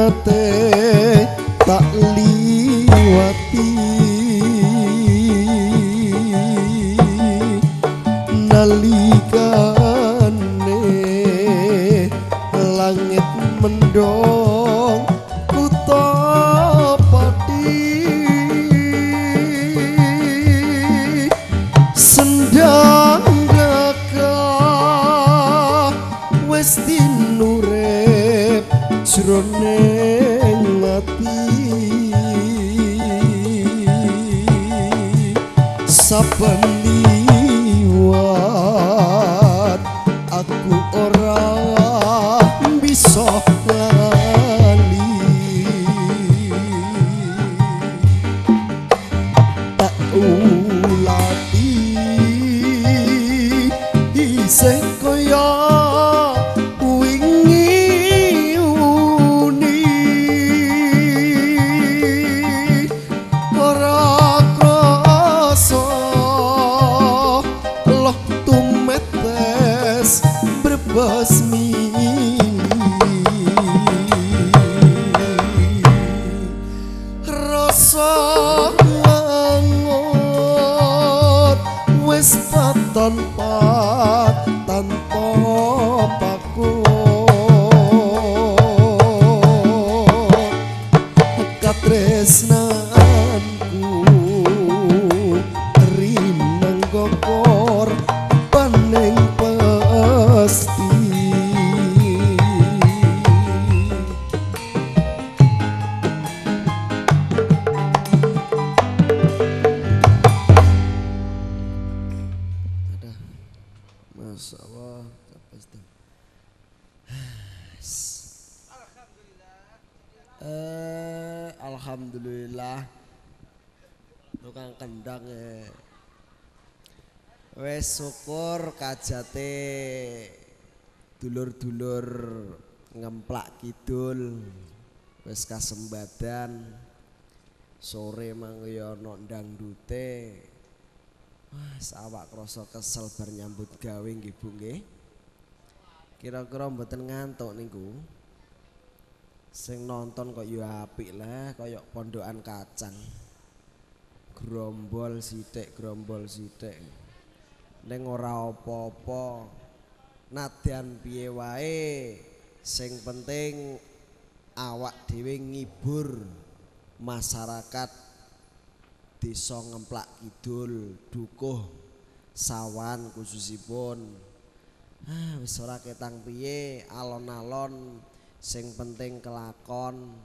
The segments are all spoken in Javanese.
te sapaniwa Templak Kidul wis kasembadan sore mang ya ana ndangdute Mas awak krasa kesel bar nyambut gawe nggih Bu nggih Kira-kira mboten ngantuk niku Sing nonton kok ya apik lah kaya pondokan kacang Grombol sithik grombol sithik Ning ora apa-apa nadyan piye wae sing penting awak dhewe ngibur masyarakat desa ngemplak kidul dukuh sawan khususipun ah wis ora ketang piye alon-alon sing penting kelakon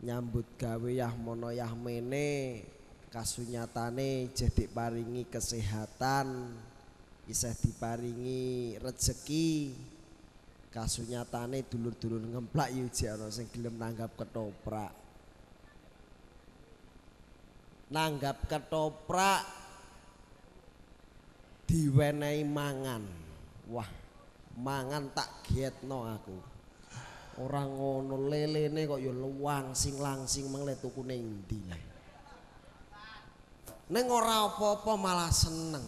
nyambut gawe yah mono yah mene kasunyatane jadi paringi kesehatan isih diparingi rezeki kasunyatane dulur-dulur ngemplak yo jare sing gelem nanggap ketoprak. Nanggap ketoprak diwenehi mangan. Wah, mangan tak getno aku. Ora ngono lelene kok yo luang sing langsing mengle tuku ning endi. Neng ora apa-apa malah seneng.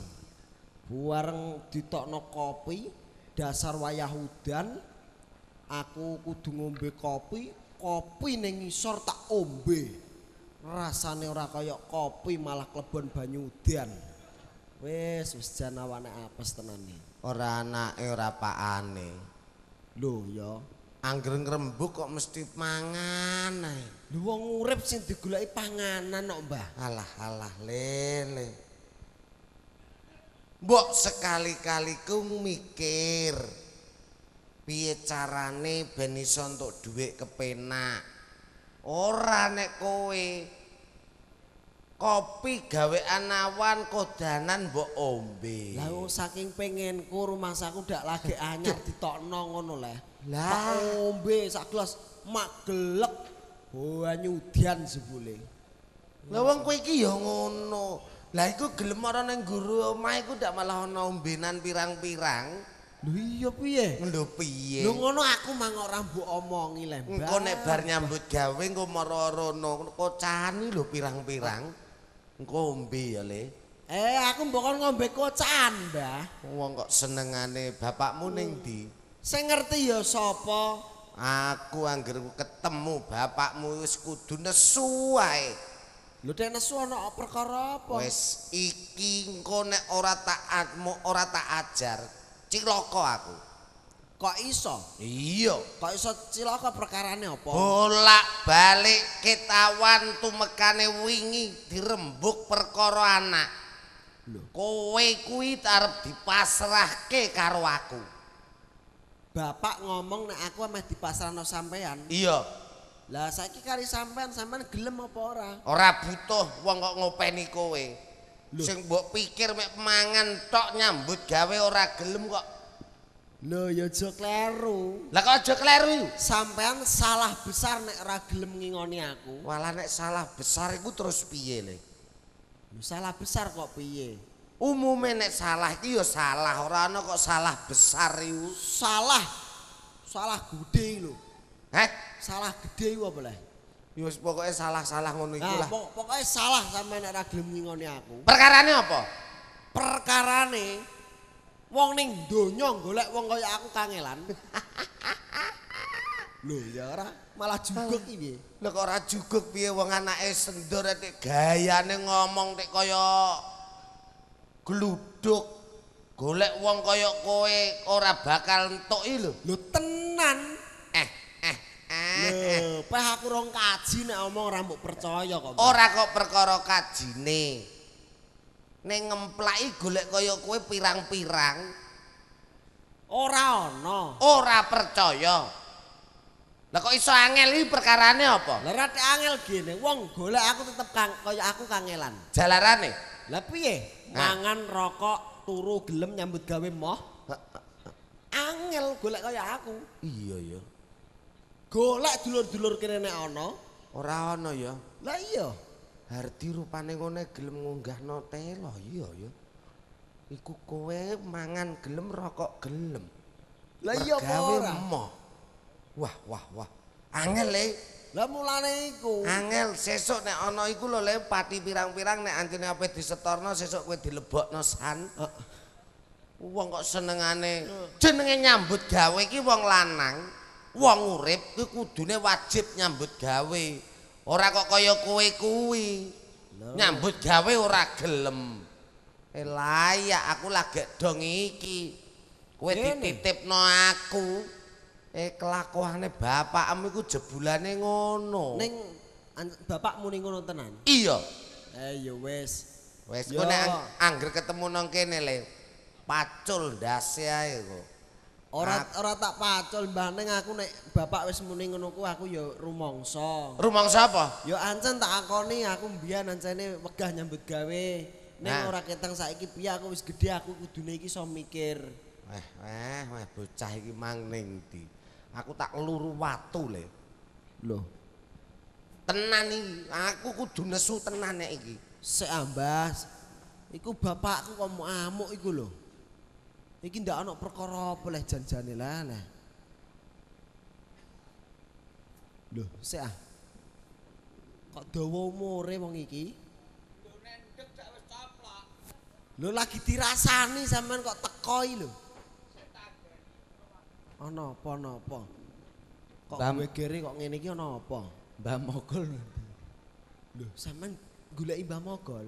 Buareng ditokno kopi. dasar wayah udan aku kudu ngombe kopi kopi ning ngisor tak ombe rasane ora kaya kopi malah klebon banyu udan wis wis jan awake apes tenane ora anake ora pakane lho ya angger ngrembug kok mesti mangan ae lho wong urip sing digoleki panganan kok mbah alah alah lele le. Mbok sekali-kali ku mikir piye carane ben iso entuk dhuwit kepenak. Ora nek kowe kopi gawe anawan kodanan mbok ombe. Lah oh, saking pengenku rumah saku dak lagi anyar ditokno ngono le. Lah ombe sak gelas mak gelek banyu dian sebule. Lah wong kowe iki ya ngono. lah iku gelem ora nang guru omah iku ndak malah ana ombenan pirang-pirang lho iya piye lho piye lho ngono aku mah ora mbok omongi lemba. engko nek bar nyambut gawe engko marorono kocani lho pirang-pirang engko ombe ya le eh aku mbok ngombe kocan mbah wong kok senengane bapakmu hmm. ning ndi sing ngerti ya sapa aku anggere ketemu bapakmu wis kudu nesu wae Lho tenes ana perkara apa? Wis iki engko nek ora taatmu, ora tak ajar, ciloko aku. Kok iso? Iya, kok iso ciloko perkarane apa? Bolak-balik ketawan tumekane wingi dirembuk perkara anak. Lho, kowe kuwi arep dipasrahke karo aku. Bapak ngomong nek aku ameh dipasrahno sampean. Iya. Lah saiki kari sampean sampean gelem apa ora? Ora butuh wong kok ngopeni kowe. Sing mbok pikir mek mangan tok nyambut gawe ora gelem kok. Lho ya aja kleru. Lah kok aja kleru? Sampean salah besar nek ora gelem ngingoni aku. Walah nek salah besar iku terus piye le? salah besar kok piye? Umumnya nek salah iki ya salah, ora ana kok salah besar iku. Salah. Salah gede lho. Hah? salah gede iku apa le? Ya wis pokoke salah-salah ngono iku lah. Pok pokoke salah sampe nek ora gelem ngingoni aku. Perkarane apa? Perkarane wong ning donya golek wong kaya aku kangelan. Lho ya ora malah juguk iki piye? Lho, kok ora juguk piye wong anake sendor tek gayane ngomong tek kaya gluduk golek wong kaya kowe ora bakal entuk lho. Lho tenan. Eh Lho, aku rong kaji nek omong ora percaya kok. Ora kok perkara kajine. Ning ngemplaki golek kaya kowe pirang-pirang. Ora ana. Ora percaya. Lah kok iso angel iki perkarane apa? Lah ra te angel gene, wong golek aku tetep kang kaya aku kangelan. Jalarane. Lah piye? Mangan rokok, turu gelem nyambut gawe moh. Angel golek kaya aku. Iya, iya. Golek dulur-dulur kene nek ana, ora ana ya. Lah iya. Hardi rupane ngene gelem ngunggahno telo, iya ya. Iku kowe mangan gelem rokok gelem. Lah iya apa Wah wah wah. Angel e. Lah mulane iku. Angel sesuk nek ana iku lho le pati pirang-pirang nek anjene ape disetorno sesuk kowe dilebokno san. Wong kok senengane jenenge nyambut gawe iki wong lanang. Wong urip kuwi kudune wajib nyambut gawe. Ora kok kaya kowe kuwi. Nyambut gawe ora gelem. Eh layak aku lagi dong iki. Kowe dititipno aku. Eh kelakuane bapakmu iku jebulane ngono. Ning bapakmu ning ngono tenan. Iya. Eh ya wis. Wis kok nek angger ketemu nang kene le. Pacul ndase ae Ora ora tak pacul mbaneng aku nek bapak wis muni ngono ku aku ya rumangsa. Rumangsa apa? Ya ancen tak akoni aku mbian ancene wegah nyambut gawe. Nek nah. ora ketang saiki piye aku wis gede aku kudune iki iso mikir. Eh, eh, eh bocah iki mang ning ndi? Aku tak luru watu le. Lho. Tenan iki, aku kudu nesu tenan nek iki. Sik Iku bapakku kok amuk iku lho. Iki ndak ana perkara oleh janjane lah nah. Lho, sik ah. Kok dawa umure wong iki? Lho nendek dak wis coplak. Lho lagi dirasani sampean kok teko iki lho. Ana apa napa? Kok kowe kere kok ngene iki ana apa? Mbah Mogol. Lho, sampean golek Mbah Mogol.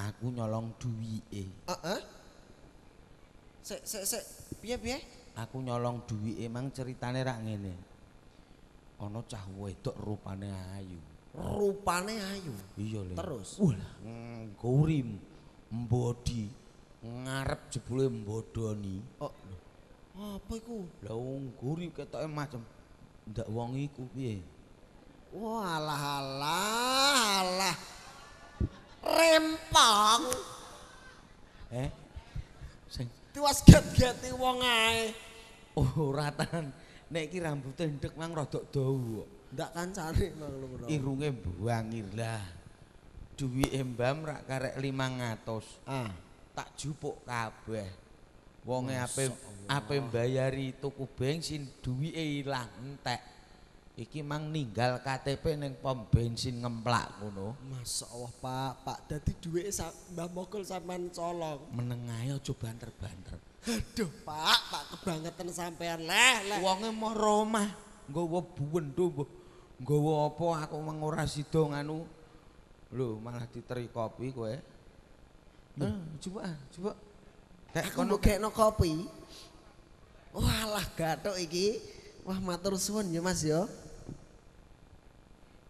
Aku nyolong duwike. Heeh. Sik sik sik piye-piye? Aku nyolong duwike emang ceritane rak ngene. Ana cah wedok rupane ayu. Rupane ayu. Iya le. Terus. Ulah, ngurim mbodi ngarep jebule mbodoni. Oh. Apa iku? Lah wong gurih ketoke macem. Ndak wong iku piye? Walah alah alah. Rempong. Eh? Sing tiwas gedgeti wong ae. Oh, ora tenan. Nek iki rambut endek mang rodok dawa. Ndak kan cari mang lho. Irunge buangir lah. Duwi embam rak karek 500. Ah, tak jupuk kabeh. Wonge ape ape mbayari tuku bensin duwike ilang entek. Iki mang ninggal KTP neng pom bensin ngemplak ngono. Masya Allah Pak, Pak jadi duwe Mbah Mokul sama colong. menengahnya coba banter-banter. Aduh Pak, Pak kebangetan sampean leh leh. uangnya mau romah, nggawa buwendo gue Nggawa apa aku mang ora dong nganu. lu malah diteri kopi gue Hmm, eh, coba, coba. mau kayak no kopi. Walah gato iki. Wah matur suwun ya Mas ya.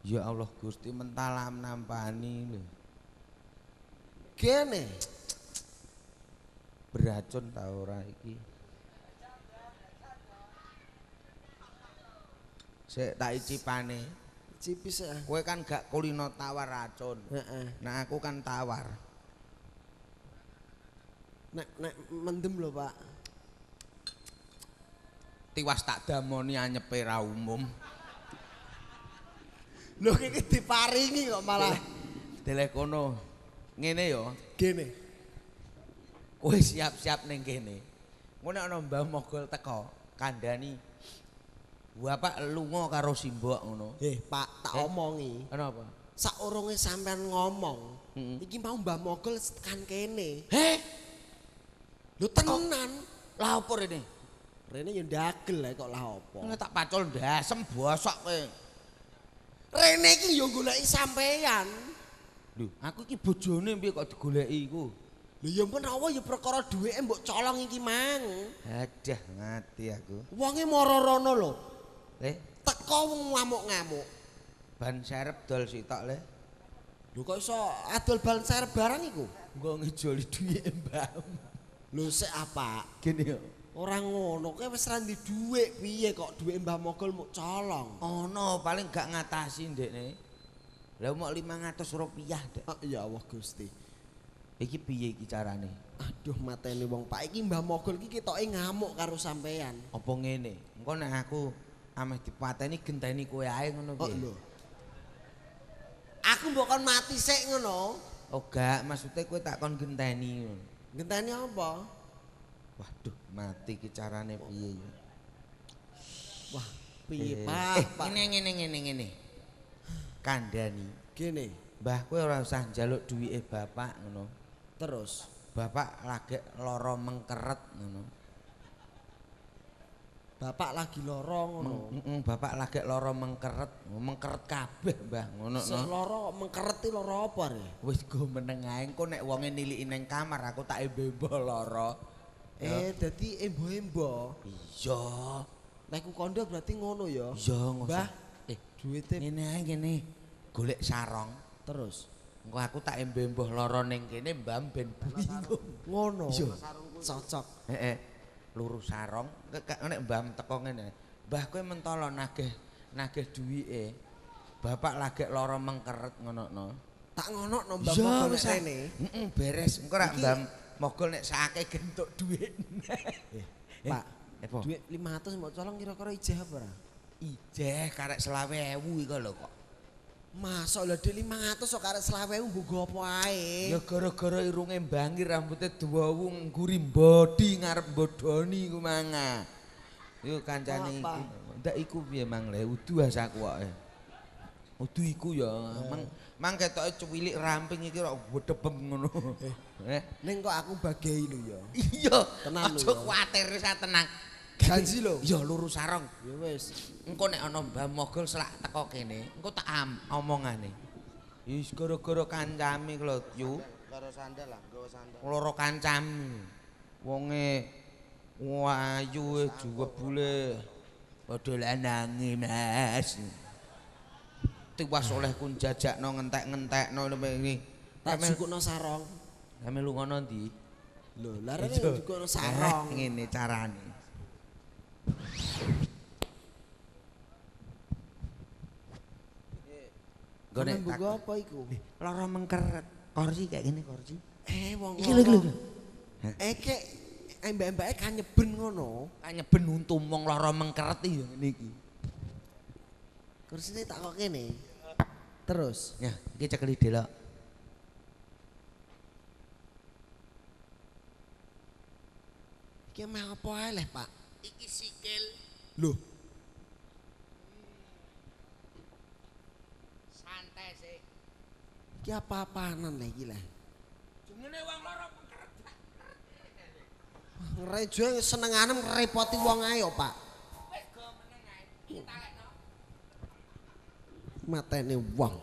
Ya Allah Gusti mentalam nampani lho. Kene. Beracun ta ora iki? Sik tak icipane. Cipis ah. Kowe kan gak kulino tawar racun. Heeh. Nah aku kan tawar. Nek nek mendem lho, Pak. Tiwas tak damoni anyepe ra umum. Lho iki diparingi kok malah telekono. Eh, Ngene ya. Gene. Kowe siap-siap ning kene. Ngono ana Mbah Mogol teko kandhani. Bapak lunga karo simbok ngono. Eh, Pak, tak eh, omongi. Kenapa? Sak urunge sampean ngomong, iki mau Mbah Mogol kan kene. Heh. Lu tenan. Lah opo rene? Rene yo ndagel kok lah opo. tak pacul ndasem bosok kowe. Rene iki yo goleki sampeyan Lho, aku iki bojone piye kok digoleki iku? Lah ya ampun rawuh ya perkara duweke mbok colong iki, Mang. Adah mati aku. Wonge mara rono lho. Eh, teko wong ngamuk-ngamuk. Ban serep dol sitok le. Lho kok iso adol ban serep barang iku? Nggo ngejoli duwe mbak. Lho sik apa? Gini yo. Orang ngono kowe wis ra ndhuwe piye kok duwe Mbah Mogol muk colong. Ono paling gak ngatasi ndekne. Lah mok 500 rupiah, Dek. Ah, oh, ya Allah Gusti. Iki piye iki carane? Aduh mateni wong Pak iki Mbah Mogol iki ketoke ngamuk karo sampean. Apa ngene? Engko nek aku ameh dipateni genteni kowe ae ngono piye? Oh, lho. Aku mbok mati sik ngono. Oh gak, maksudnya kowe tak kon genteni. Genteni apa? Waduh, mati ki carane piye ya? Wah, piye, eh, Pak? Eh, ini ngene ngene ngene. Kandhani, kene. Mbah kowe ora usah njaluk duwike bapak ngono. Terus bapak lagi loro mengkeret ngono. Bapak lagi loro ngono. Mm, mm, mm, bapak lagi loro mengkeret, oh, mengkeret kabeh, Mbah, ngono. Sing loro mengkeret iki loro apa, Re? Wis go meneng ae, engko nek wonge niliki kamar aku tak embe loro. Eh, dadi embo-embo. Iya. Nek kondo berarti ngono ya. Iya, ngono. Mbah, eh duwite ngene ae ngene. Golek sarong terus. Engko aku tak embo-embo lara ning kene, Mbah ben ngono. Iya. Cocok. Heeh. -he. Eh, Lurus sarong. Nek Mbah teko ngene. Mbah kowe mentolo nagih nagih duwike. Bapak lagi lara mengkeret ngono-ngono. Tak ngono no Mbah kok ngene. Heeh, beres. Engko rak Mbah iki... mogol nek sake gentuk duit. Eh, eh, Pak, epo? Duit 500 mbok colong kira-kira ijeh apa ora? Ijeh karek 20.000 iku lho kok. Masa lho dhe 500 kok karek 20.000 mbok apa ae? Ya gara-gara irunge mbangi rambutnya dua wong ngguri bodi ngarep bodoni ku mangga. Yo kancane Ndak iku piye Mang Le? Udu asaku kok. Udu iku ya, eh. Mang. mangke tok cuwilik ramping iki rak wedebem ngono. Eh, eh, ning kok aku bagi lho ya. Iya, tenang lho. Aja kuwatir sa tenang. Janji lho. Ya lurus sarong. Ya wis. Engko nek ana Mbah Mogol selak teko kene, engko tak am omongane. Wis gara-gara kancami klotyu. Karo sandal lah, gawa sandal. Loro kancam. Wonge wayu e juga bule. Padha lanangi, Mas. tiwas oleh kun no ngentek lebih ini Tak cukup no eh, sarong. kami lu ngono lo lari juga no sarong ini carane. nih, gue apa iku? Loro mengkeret. Korsi kayak gini korsi. Eh wong. Iki lho lho. Eh kek embak eh, hanya kanyeben ngono. Kanyeben untum wong loro mengkeret ya ngene iki. Kursine tak kok kene. Terus. Ya, iki cekeli delok. Iki meh apa ae Pak? Iki sikil. Loh. Santai sih. Iki apa-apaanan lah iki lah. Jengene wong loro pekerja. seneng anem repoti wong ayo Pak. Wis go meneng ae. Kita matene wong.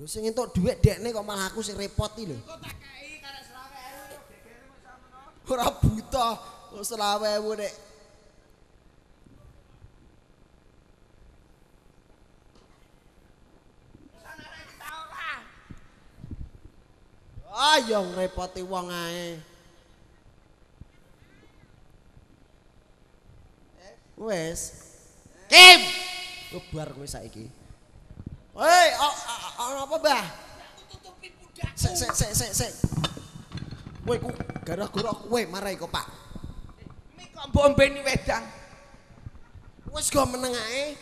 Lho sing entuk dhuwit dekne kok malah aku sing repot iki lho. Kok tak karek 20.000 buta kok 20.000 nek. Ayo ah, ngrepoti wong ae. Eh, wes. Kim. ngebar kowe saiki. Hei, ana apa, Mbah? Sek sek sek sek sek. Kowe ku garah gara kowe marai kok, Pak. Mi kok mbok wedang. Wes go meneng ae.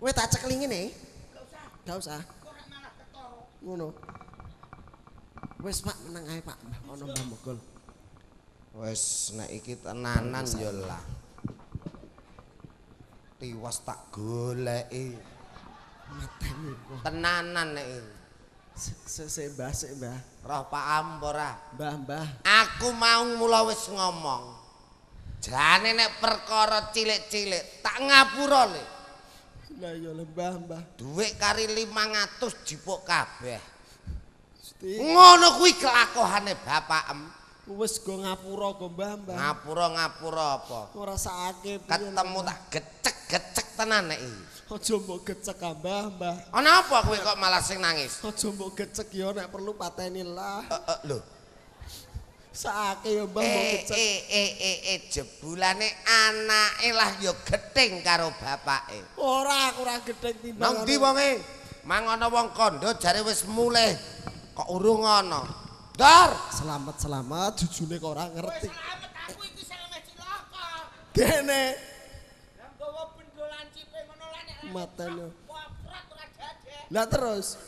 Kowe tak cekli ngene. Enggak usah. Enggak usah. Kok malah ketoro. Ngono. Wes Pak meneng ae, Pak. ono Mbah Mogol. Wes nek iki tenanan ya lah. tiwas tak golek tenanan nek sembah sembah roh pak ampora ah. mbah mbah aku mau mula wis ngomong jane nek perkara cilik-cilik tak ngapura le lah ya mbah mbah dhuwit kari 500 jipuk kabeh ngono kuwi kelakohane bapak em Wes go ngapuro go Mbah-mbah. ngapuro ngapura apa? Ora sakake ketemu tak gecek-gecek tenan nek iki. Aja mbok gecek Mbah-mbah. Ana apa kowe kok malah sing nangis? Aja mbok gecek ya nek perlu pateni lah. Heeh eh, Sakake ya Mbah mbok eh, gecek. Eh eh eh eh jebulane anake lah ya gething karo bapake. Ora aku ora gething timbang. Nang ndi wonge? Mang ana wong kandha jare wis mulih kok urung ana. Dar, selamat selamat jujune kok ora ngerti. Dene. Matanya. Lah terus.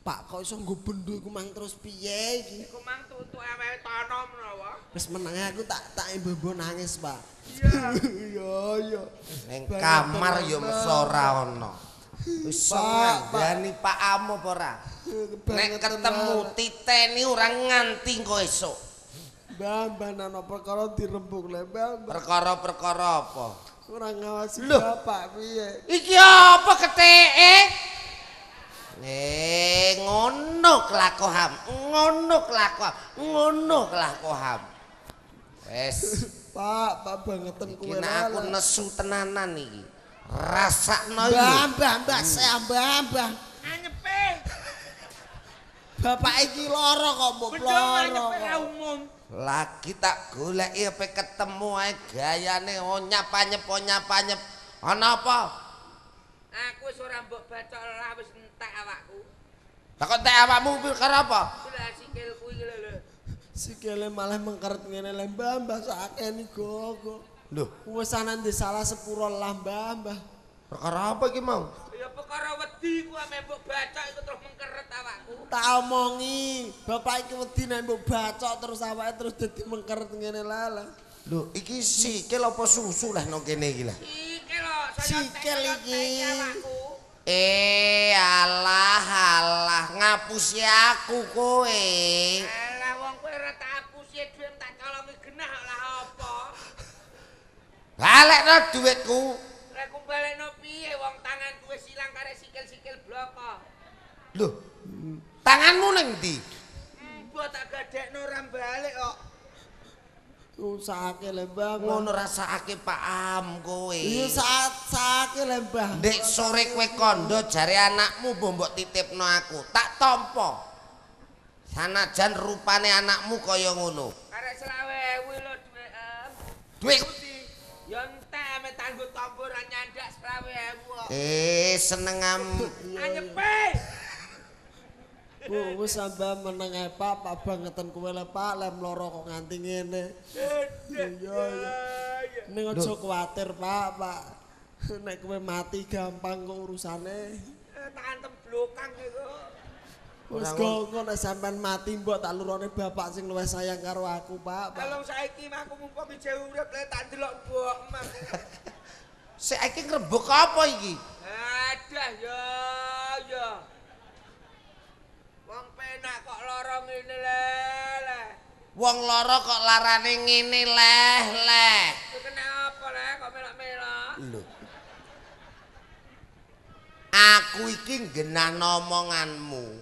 Pak kok iso nggo bendul iku mang terus piye iki? Iku mang tutu ewe tanam menawa. Wis meneng aku tak tak embo nangis, Pak. Iya. Iya, iya. Ning kamar yo mesora ana. Hmm. Sampai pak amu pora Nek ketemu tite ini orang nganti kok esok Bang, bang, nano perkara dirembuk le, bang. Perkara perkara apa? Kurang ngawasi Loh. bapak piye? Iki apa kete? Eh, ngono kelakoham, ngono kelakoham, ngono kelakoham. Wes. pak, pak banget tengku. Kena aku nesu tenanan nih. rasa noyo. Mbah, mbah, mbah, hmm. saya mbah, mbah. Anyepe. Bapak iki loro kok mbok loro. umum. Lagi tak golek ya ketemu ae gayane onya panyep onya panyep. Ana apa? Aku wis ora mbok bacok lah wis entek awakku. Lah kok entek awakmu kuwi karo apa? Lah sikilku iki lho. Sikile malah mengkeret ngene lembah mbah sakene gogo. Loh, wis ana ndes salah sepuro lah Mbah. Perkara apa iki, Mang? Ya perkara wedi ku ame mbok bacok iku terus mengkeret awakku. Tak omongi, bapak iki wedi nek mbok bacok terus awake terus dadi mengkeret ngene lalah. Lho, iki sikil apa susu lah nang kene iki lah. Sikil lho, saya sikil iki. Eh, alah alah, ngapusi aku kowe. Eh. balik no duitku aku balik no piye wong tanganku wis silang kare sikil sikil bloko lho tanganmu neng di mbak tak gadek no ram balik kok usahake lembah ngono rasake am kowe saat sake lembah nek sore kowe kondo jare anakmu mbok titipno aku tak tompo sanajan rupane anakmu kaya ngono kare 20000 lho duwe duwe Yo entek ame tanggo tombo ra nyandak 20.000 kok. Eh seneng am. Anyepe. Bu, wis sambah meneng e Pak, Pak Bang ngeten kowe le Pak, lem loro kok nganti ngene. Iya. Ning aja kuwatir Pak, Pak. Nek kowe mati gampang kok urusane. Eh, tak antem blokang Wis ngono sampean mati mbok tak lurone bapak sing luwih sayang karo aku, Pak. Kalau saiki mah aku mumpung mijeh urip le tak delok mbok mah. Saiki ngrembug apa iki? Adah ya ya. Wong penak kok lara ngene le. Wong lara kok larane ngene leh leh. Kena apa leh kok melok-melok? Lho. Aku iki ngenah omonganmu.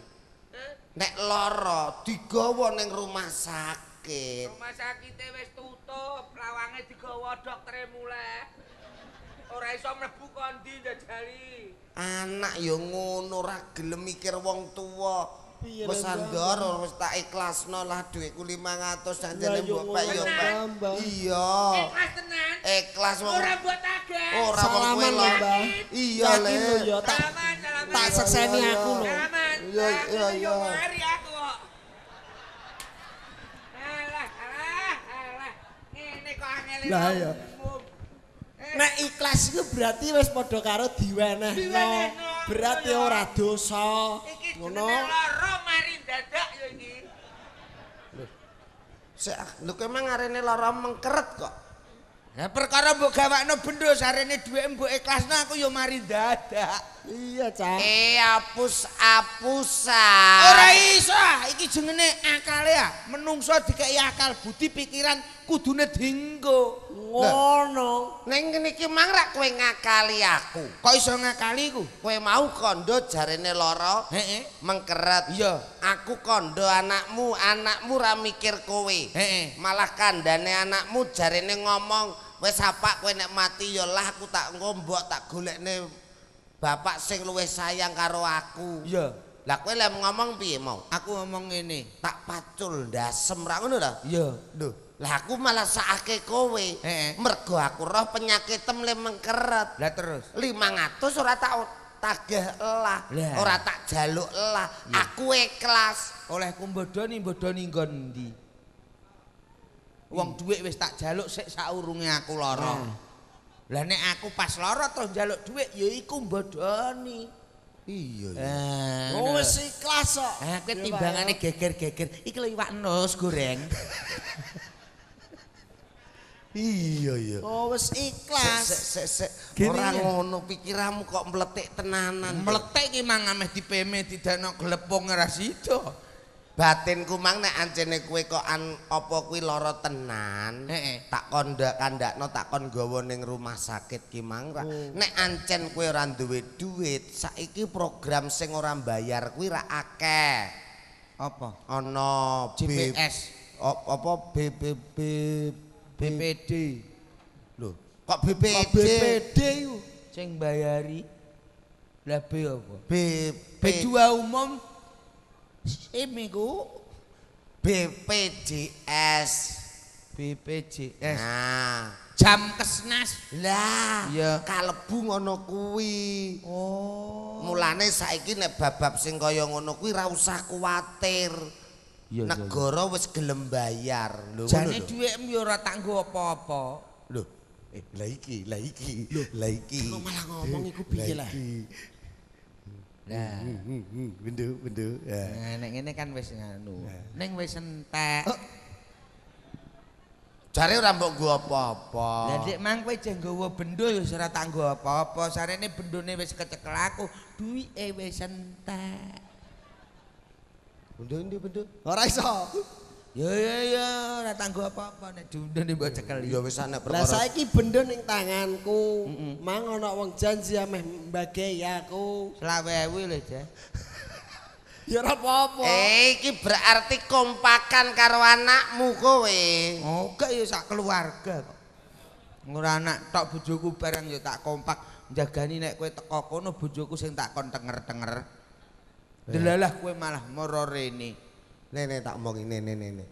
nek lara digawa ning rumah sakit. Rumah sakite wis tutup, lawange digawa doktere muleh. Ora iso mlebu kondi njajali. Anak ya ngono ora gelem mikir wong tuwa. Wes andor wis tak ikhlasno lah dhuwitku 500 janjane mbok pek yo pek. Iya. Ikhlas tenan. Ikhlas wong. Ora buat agak. Ora wong kowe Iya le. Tak tak sekseni aku lho. Iya iya iya. Aku lho. Lah iya. Eh. Nek ikhlas iku berarti wis padha karo diwenehno. Berarti ora dosa. Ngono. Sik, lho kowe mang arene lara mengkeret kok. Lah perkara mbok gawakno bendho sarene dhuwit mbok ikhlasno aku yo mari dadak. Iya, Cak. Eh, apus apusan. Ora iso, ah. iki jengene akale ya. Ah. Menungsa dikeki akal budi pikiran kudune dinggo Ngono. Nah, Ning niki mang rak kowe ngakali aku. Kok iso ngakali ku? Kowe mau kondo jarene lara, heeh, mengkeret. Iya. Aku kondo anakmu, anakmu ra mikir kowe. Heeh. Malah kandane anakmu jarene ngomong, wis apa kowe nek mati ya lah aku tak ngombok, tak golekne Bapak sing luwih sayang karo aku. Iya. Lah kowe lek ngomong piye mau? Aku ngomong ngene, tak pacul ndasem ra ngono lah. Iya. Lho, lah aku malah sakake kowe. Heeh. Mergo aku roh penyakit tem le mengkeret. Lah terus 500 ora tak tagih lah, lah. ora tak jaluk lah. Aku ikhlas. Oleh ku bodho ni bodho ni nggon ndi? Wong hmm. dhuwit wis tak jaluk sik saurunge aku lara. Hmm. Lah nek aku pas lara terus njaluk dhuwit ya iku mbodoni. Iya iya. Oh wis ikhlas kok. Ha kowe timbangane geger-geger iki iwak nus goreng. Iya iya. Oh wis ikhlas. Sek sek sek ora ngono pikiranmu kok mletik tenanan. Mletik iki mang ameh dipeme didana glepung ora sida. batinku mang nek ancene kowe kok an apa kuwi lara tenan e tak kondak kandakno tak kon gawa ning rumah sakit ki mang oh. nek ancen kowe ora duwe duit saiki program sing ora mbayar kuwi ra akeh apa ana GPS apa BBB BPD lho kok BPD BPD sing mbayari lah B apa B 2 umum Iminggu BPJS BPJS nah. jam kesnas lah ya kalebu ngono kuwi oh mulane saiki nek babab sing kaya ngono kuwi ra usah kuwatir negara ya, ya. wis gelem bayar lho jane dhuwitmu yo ora tak nggo apa-apa lho eh la iki la iki la iki malah ngomong iku piye lah Hmm, hmm, hmm. Windu, windu. Yeah. Nah, ini kan wis nganu. Yeah. Neng wis entek. Oh. Cari orang buat gua apa-apa. Jadi mang kue jenggo gua bendo ya serat tanggo apa-apa. Sare ini bendo nih wes kecekel aku. Dwi eh wes sentek. Bendo ini bendo. Orang iso. Ya ya ya ora tanggo apa-apa nek diundang nek mbok cekel. Ya wis ana perkara. Lah saiki bendo ning tanganku. Mm -mm. Mang ana wong janji ameh mbagi aku. 20.000 lho, Cek. ya ora apa-apa. Eh, iki berarti kompakan karo anakmu kowe. Oke oh, ya sak keluarga kok. Ngora anak tok bojoku bareng ya tak kompak jagani nek kowe teko kono bojoku sing tak kon denger-denger. Eh. Delalah kowe malah moro rene. Nene tak mau ini nene nene.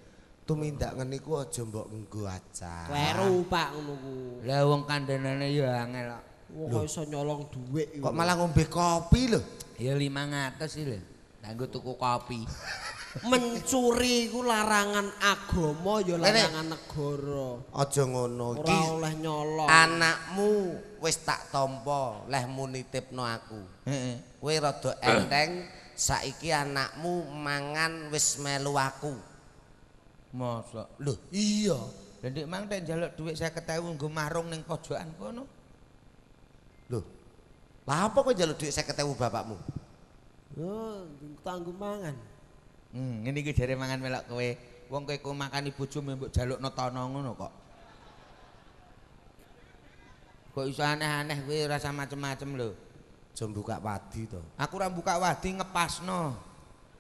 Tumindak ngene ku aja mbok nggo acak. Kleru Pak ngono ku. Lah wong kandhane ya angel kok. Wong iso nyolong dhuwit Kok malah ngombe kopi lho. Ya 500 iki lho. Nanggo tuku kopi. Mencuri ku larangan agama ya larangan negara. Aja ngono iki. Ora oleh nyolong. Anakmu wis tak tampa lehmu mu nitipno aku. Heeh. Kowe rada enteng saiki anakmu mangan wis melu aku. Masa? Lho, iya. dan nek mang tak njaluk dhuwit 50.000 nggo marung ning pojokan kono. Lho. Lah apa kowe njaluk dhuwit 50.000 bapakmu? Yo, oh, tanggung mangan. Hmm, ngene iki jare mangan melok kowe. Wong kowe ku makani bojomu mbok jalukno tono ngono kok. Kok iso aneh-aneh kowe rasa macem-macem lho. Jom buka wadi to. Aku ora buka wadi ngepasno.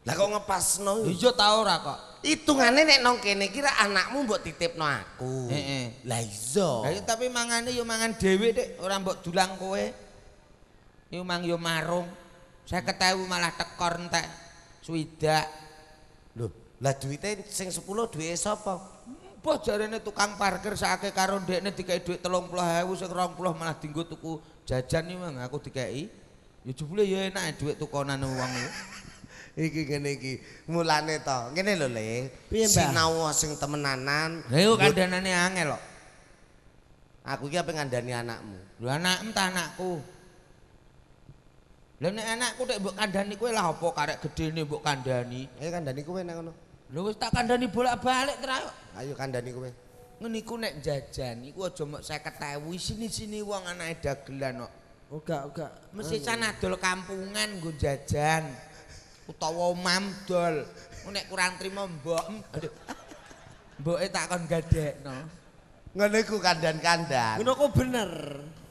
Lah kok ngepasno? Iya ta ora kok. Hitungane nek nang kene iki ra anakmu mbok titipno aku. Heeh. Lah iya. Lah iya, tapi mangane yo mangan dhewe dik, ora mbok dulang kowe. Yo mang yo marung. 50.000 malah tekor entek. Swidak. Loh, lah duwite sing 10 duwe sapa? Mbah jarene tukang parkir sakake karo ndekne dikai dhuwit 30.000 sing 20 malah dienggo tuku jajan iki mang aku dikai Ya jebule ya enak duit tukonan wong iki. Iki ngene iki. Mulane to, ngene lho Le. Piye, Sinau sing temenanan. Lha iku kandhane angel kok. Aku iki ape ngandani anakmu? Lho anak, entah anakku. Lha nek anakku tek mbok kandhani kowe lah apa karek gedene mbok kandhani. Eh kandhani kowe nang ngono. Lho wis tak kandhani bolak-balik ta. Ayo kandhani kowe. Ngeniku iku nek jajan iku aja mok 50.000 sini-sini wong anake dagelan kok. enggak enggak mesti sana dol kampungan gue jajan utawa mamdol nek kurang terima mbok aduh mbok tak kon gadek no ngene ku kandan kandan ngono ku bener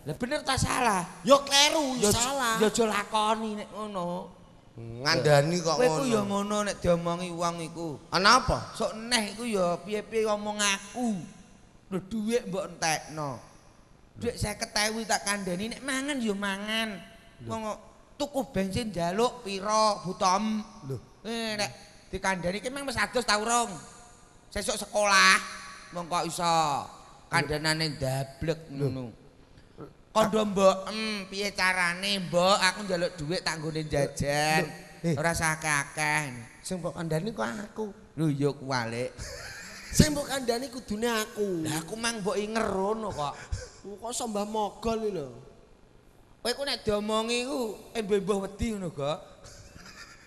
lah bener tak salah yo kleru, yo salah yo aja nek ngono ngandani kok ngono kowe ku yo ngono nek diomongi wong iku ana apa sok neh iku yo piye-piye ngomong aku lho dhuwit mbok entekno Duit saya tak kandani nek mangan yo mangan. Wong tuku bensin jaluk piro butom. Loh. Eh nek dikandani ki memang wis adus ta Sesuk sekolah wong kok iso kandhanane dablek ngono. Kondo mbok, em piye carane mbok aku njaluk duit tak nggone jajan. Eh. Ora sah akeh. Sing mbok kandhani kok aku. Lho yo kuwalik. Sing mbok kandhani kudune aku. Lah aku mang mbok ingerono kok. aku kok sembah mogol lho. Kowe ku nek diomongi ku embeh-embeh wedi ngono kok.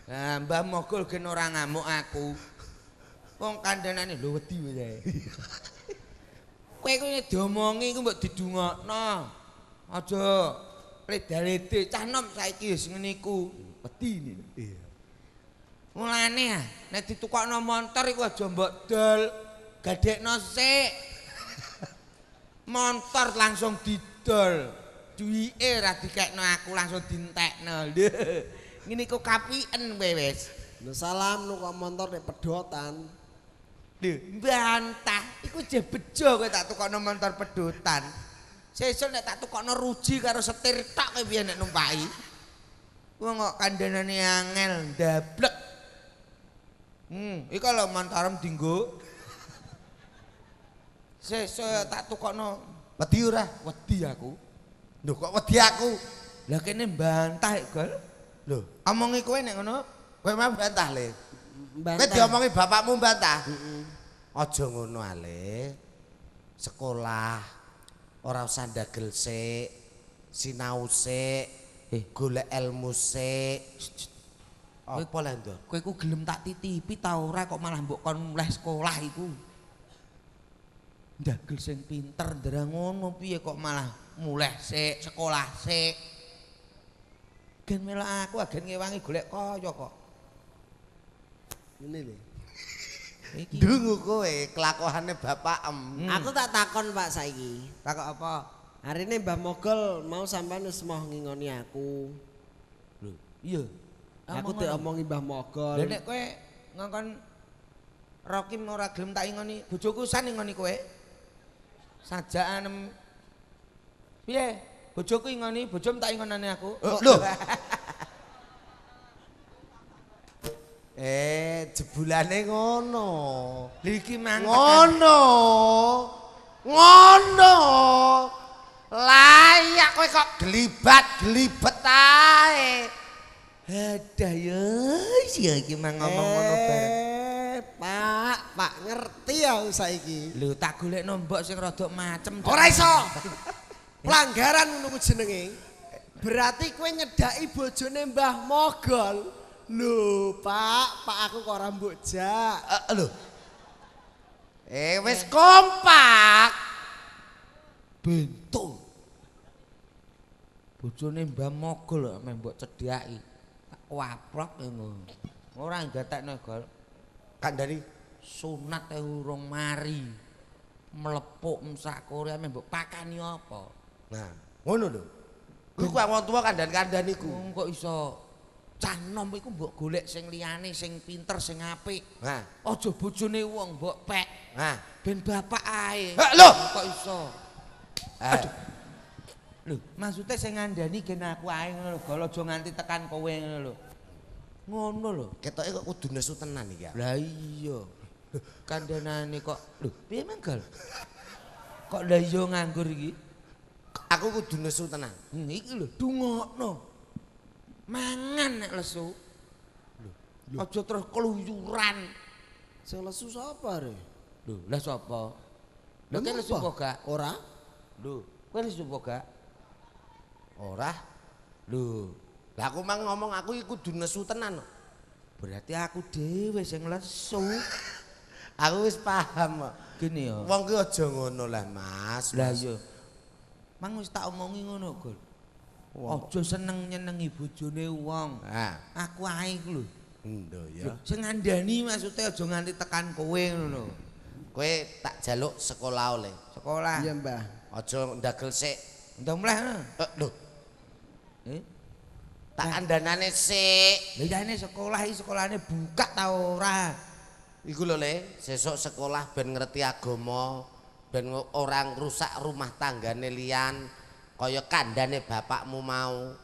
Nah, mbah mogol gen ora ngamuk aku. Wong kandhanane lho wedi wae. Kowe ku nek diomongi ku mbok didungokno. Aja ledalete cah nom saiki wis ngeniku wedi Iya. Mulane ya ah, nek ditukokno montor iku aja mbok dol gadekno sik. montor langsung didol duwike ora dikekno aku langsung dintekno ngene kok kapien kowe wis salam lu kok montor nek pedotan lho bantah iku je bejo kowe tak tukokno montor pedotan sesuk nek tak tukokno ruji karo setir tok kowe piye nek numpaki wong kok kandhane angel ndablek hmm iku lho montorem dinggo saya tak tukokno. Wedi ora? Wedi aku. Lho kok wedi aku? Lah kene mbantah, Gol. Lho, omongi kowe nek ngono, kowe mah bantah, Le. Bantah. Kowe diomongi bapakmu mbantah Heeh. Aja ngono, Ale. Sekolah ora usah ndagel sik, sinau sik, eh. golek ilmu sik. Apa lha, Ndur? Kowe ku gelem tak titipi ta ora kok malah mbok kon mleh sekolah iku. dagel sing pinter ndereng ngono piye kok malah muleh sik sekolah sik gen melok aku agen ngewangi golek kaya kok ngene lho dungu kowe kelakuane bapak em hmm. aku tak takon Pak saiki takok apa hari ini Mbah Mogol mau sampean wis ngingoni aku lho iya aku tak omongi Mbah Mogol lha nek kowe ngongkon Rokim ora gelem tak ingoni bojoku san ingoni kowe sajaan piye bojoku ngoni bojom tak ngonane aku eh, lho eh jebulane ngono lha iki ngono ngono layak kowe kok gelibat gelibet tae Ada ya, sih mang ngomong ngono bareng. Eh. Pak, Pak ngerti ya saiki. Lho tak golek nombok sing rada macem. Ora iso. Pelanggaran ngono ku jenenge. Berarti kowe nyedaki bojone Mbah Mogol. Lho, Pak, Pak aku kok ora mbojak. Uh, eh, eh, lho. Eh wis kompak. Bentul. Bojone Mbah Mogol kok mbok cedhaki. Waprok ngono. Ora nggatekne gol. kan dari sunat teh urung mari. Melepuk msak korea mbok pakani apa? Nah, ngono lho. Kuwi orang wong kan kandhan-kandhan iku. Kok iso cah nom iku mbok golek sing liyane sing pinter sing apik. Nah, aja bojone wong mbok pek. Nah, ben bapak ae. Ha eh, lho, kok iso. Eh. Aduh. Lho, maksudnya sing ngandani gen aku ae ngono lho, aja nganti tekan kowe ngono lho. ngono lho ketoke kok kudu nesu tenan iki ya lah iya kandhane kok lho piye menggal kok lah nganggur iki aku kudu nesu tenan hmm, iki lho dungokno mangan nek lesu lho aja terus keluyuran sing lesu sapa re lho lah sapa lho kene lesu kok gak ora lho kene lesu kok gak ora lho aku mah ngomong aku iku kudu nesu tenan. Berarti aku dhewe sing lesu. aku wis paham kok. Gini ya. Wong ki aja ngono lah, Mas. Lah iya. Mang wis tak omongi ngono, Gul. Aja seneng nyenengi bojone wong. Ha. Aku ae iku lho. Endo ya. Sing ngandani maksudnya aja nganti tekan kowe ngono Kowe tak jaluk sekolah oleh. Sekolah. Iya, Mbah. Aja ndagel sik. Ndang mleh. Eh, lho. Eh? tak kandhane sik. Lha ini sekolah iki sekolahane buka ta ora? Iku lho Le, sesuk sekolah ben ngerti agama, ben orang rusak rumah tanggane liyan kaya kandhane bapakmu mau.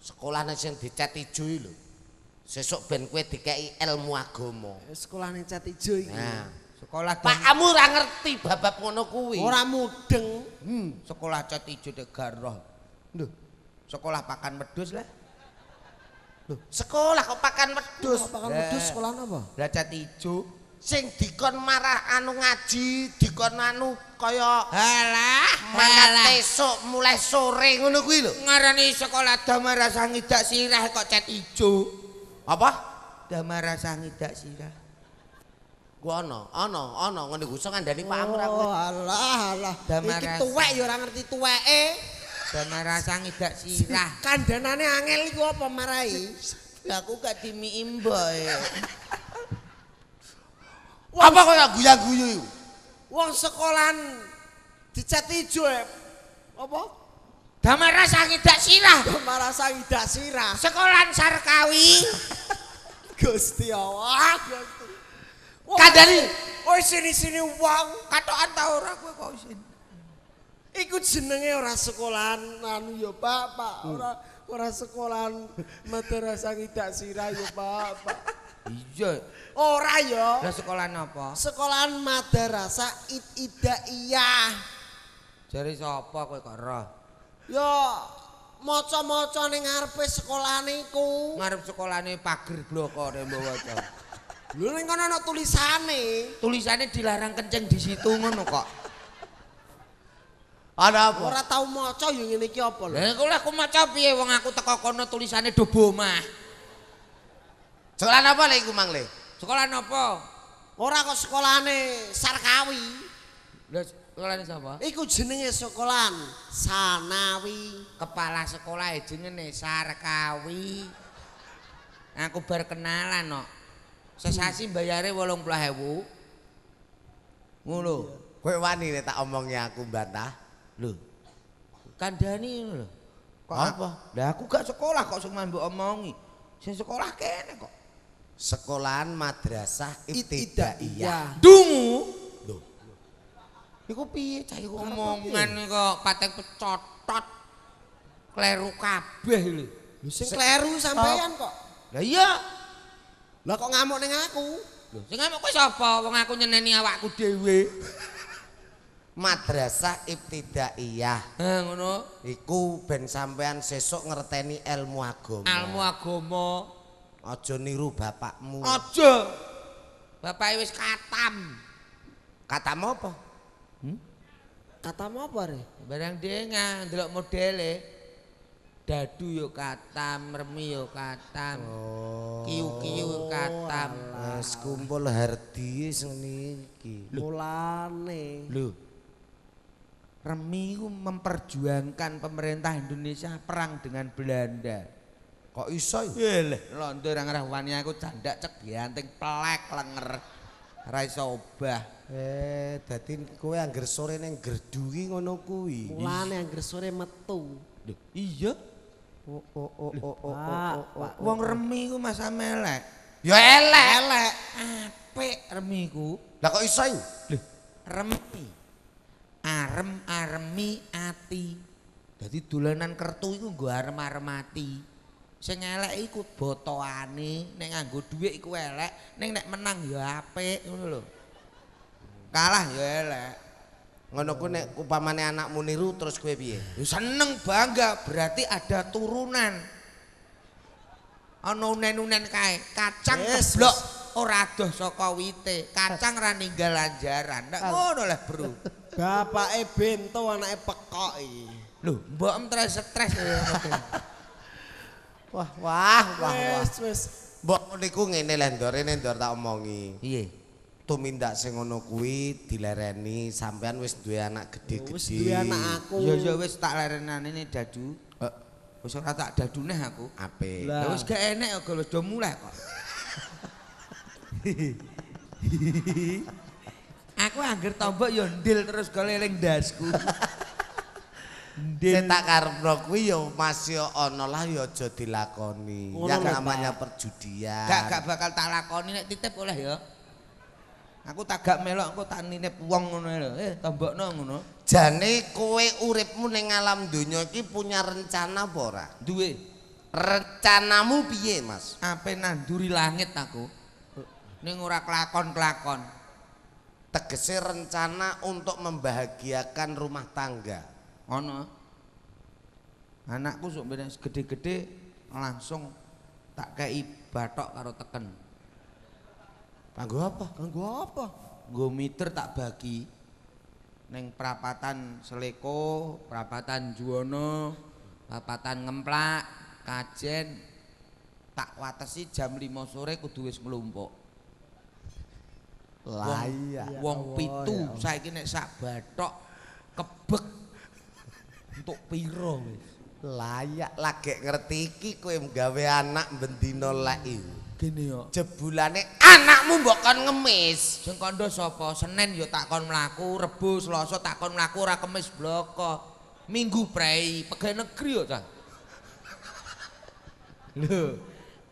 Sekolah sing dicet ijo iki lho. Sesuk ben kowe dikeki ilmu agama. Eh, sekolahane cet ijo iki. Nah. Sekolah Pak kamu ora ngerti Bapak ngono kuwi. Ora mudeng. Hmm. Sekolah cet ijo tegar Lho. Sekolah pakan wedhus lah. sekolah kok pakan wedhus pakan wedhus sekolah apa lah cat ijo sing dikon marah anu ngaji dikon anu kaya halah malah esuk mulai sore ngono kuwi lho ngarani sekolah damara ngidak sirah kok cat ijo apa damara ngidak sirah gua ono ono ono ngene gusa ngandani oh, pak amra oh halah halah damara iki tuwek ya ora ngerti tuweke eh. Damarasa ngidak sirah kan dana ini angel itu apa marai aku gak dimi imba ya wang, apa kok gak guya guyu uang sekolahan dicat hijau ya eh. apa Damarasa ngidak sirah Damarasa ngidak sirah sekolahan sarkawi gusti Allah kadali oh sini sini uang katoan tau orang gue kok sini Iku jenenge ora sekolahan anu ya pak hmm. ora ora sekolahan madrasah tidak sirah ya pak Iya. Ora ya. Lah sekolahan apa? Sekolahan madrasah Ibtidaiyah. Jare sapa kowe kok roh? Ya maca-maca ning ngarepe sekolahane iku. Ngarep sekolahane pager bloko nek mbok waca. Lho ning kono ana tulisane. Tulisane dilarang kenceng di situ ngono kok. Ana apa? Ora tau maca ya ngene iki apa lho? Lah kula aku maca piye wong aku teko kono tulisane dobo mah. Sekolah apa lek iku Mang Le? Sekolah napa? Ora kok sekolahane Sarkawi. Lah sekolahane sapa? Iku jenenge sekolahan Sanawi. Kepala sekolah e jenenge Sarkawi. Aku bar kenalan kok. No. Sesasi bayare 80.000. Ngono. Kowe wani nek tak omongi aku mbantah? Lho. Kandhani lho. Kok apa? Lah aku gak sekolah kok sing mbok omongi. Sing sekolah kene kok. Sekolahan madrasah ibtidaiyah. Dungu. Lho. Iku piye cah iku omongan kok patek pecotot. Kleru kabeh lho. Lho sing kleru sampean kok. Lah iya. Lah kok ngamuk ning aku? Lho sing ngamuk kuwi sapa? Wong aku nyeneni awakku dhewe. madrasah ibtidaiyah. Heh ngono. Iku ben sampean sesuk ngerteni ilmu agama. Ilmu agama. Aja niru bapakmu. Aja. Bapake wis katam. Katam apa? Hmm? Katam apa re? Barang dhenga ndelok modele. Dadu yo katam, remi yo katam. Oh. Kiu-kiu katam. Wis kumpul hardi sing niki. Mulane. Lho. Remi itu memperjuangkan pemerintah Indonesia perang dengan Belanda. Kok iso iya, ya? Lo lontor yang rahwani aku candak cek ganting pelek lenger. Rai obah. Eh, jadi kowe yang sore yang gerdui ngono kuwi. Mulane yang sore metu. Loh, iya. Oh oh oh oh oh oh. Wong Remi ku masa melek. Ya elek. Elek. Apik Remi ku. Lah kok iso? Lho, Remi. arem armi ati jadi dolanan kertu itu gue arem arem ati sing elek iku botoane nek nganggo dhuwit iku elek ning nek menang ya apik ngono lho kalah ya elek ngono ku nek upamane anakmu niru terus kowe piye seneng bangga berarti ada turunan ana unen-unen kae kacang keblok ora adoh saka wite kacang ra ninggal anjaran nek ngono lah bro Bapak e bento anake pekok iki. Lho, mbok em stres stres. wah, wah, wah. Wes, wes. Mbok niku ngene lendore nendor tak omongi. Piye? Tumindak sing ngono kuwi dilereni sampean wis duwe anak gedhe-gedhe. Wis duwe anak aku. Ya ya wis tak lerenane ne dadu. Wis ora tak dadune aku. Apik. Lah wis gak enek kok wis do mulai kok. Aku angger tombok ya ndil terus keliling dasku. Sing tak karepno kuwi ya masih ya ana lah ya aja dilakoni. Yang namanya perjudian. Gak gak bakal tak lakoni nek titip oleh ya. Aku tak gak melok engko tak nih wong ngono lho. Eh tombokno ngono. Jane kowe uripmu ning alam donya iki punya rencana apa ora? Duwe. Rencanamu piye, Mas? Ape nanduri langit aku. Ning ora kelakon-kelakon tegese rencana untuk membahagiakan rumah tangga ono anakku sok gede-gede langsung tak kei batok karo teken kanggo apa kanggo apa Gue meter tak bagi neng perapatan Seleko, perapatan Juwono, perapatan Ngemplak, Kajen tak watesi jam 5 sore kudu wis mlumpuk. Layak. Wong oh, pitu saiki nek sak bathok kebek untuk piro wis. Layak lagek ngerti iki kowe nggawe anak bendina laki. Gini yo. Jebulane anakmu mbok kon ngemis. Jeng kandha sapa? Senin yo tak kon mlaku, Rebo, Selasa tak kon mlaku ora kemis bloko. Minggu prei pegawai negeri yo cah. Lho.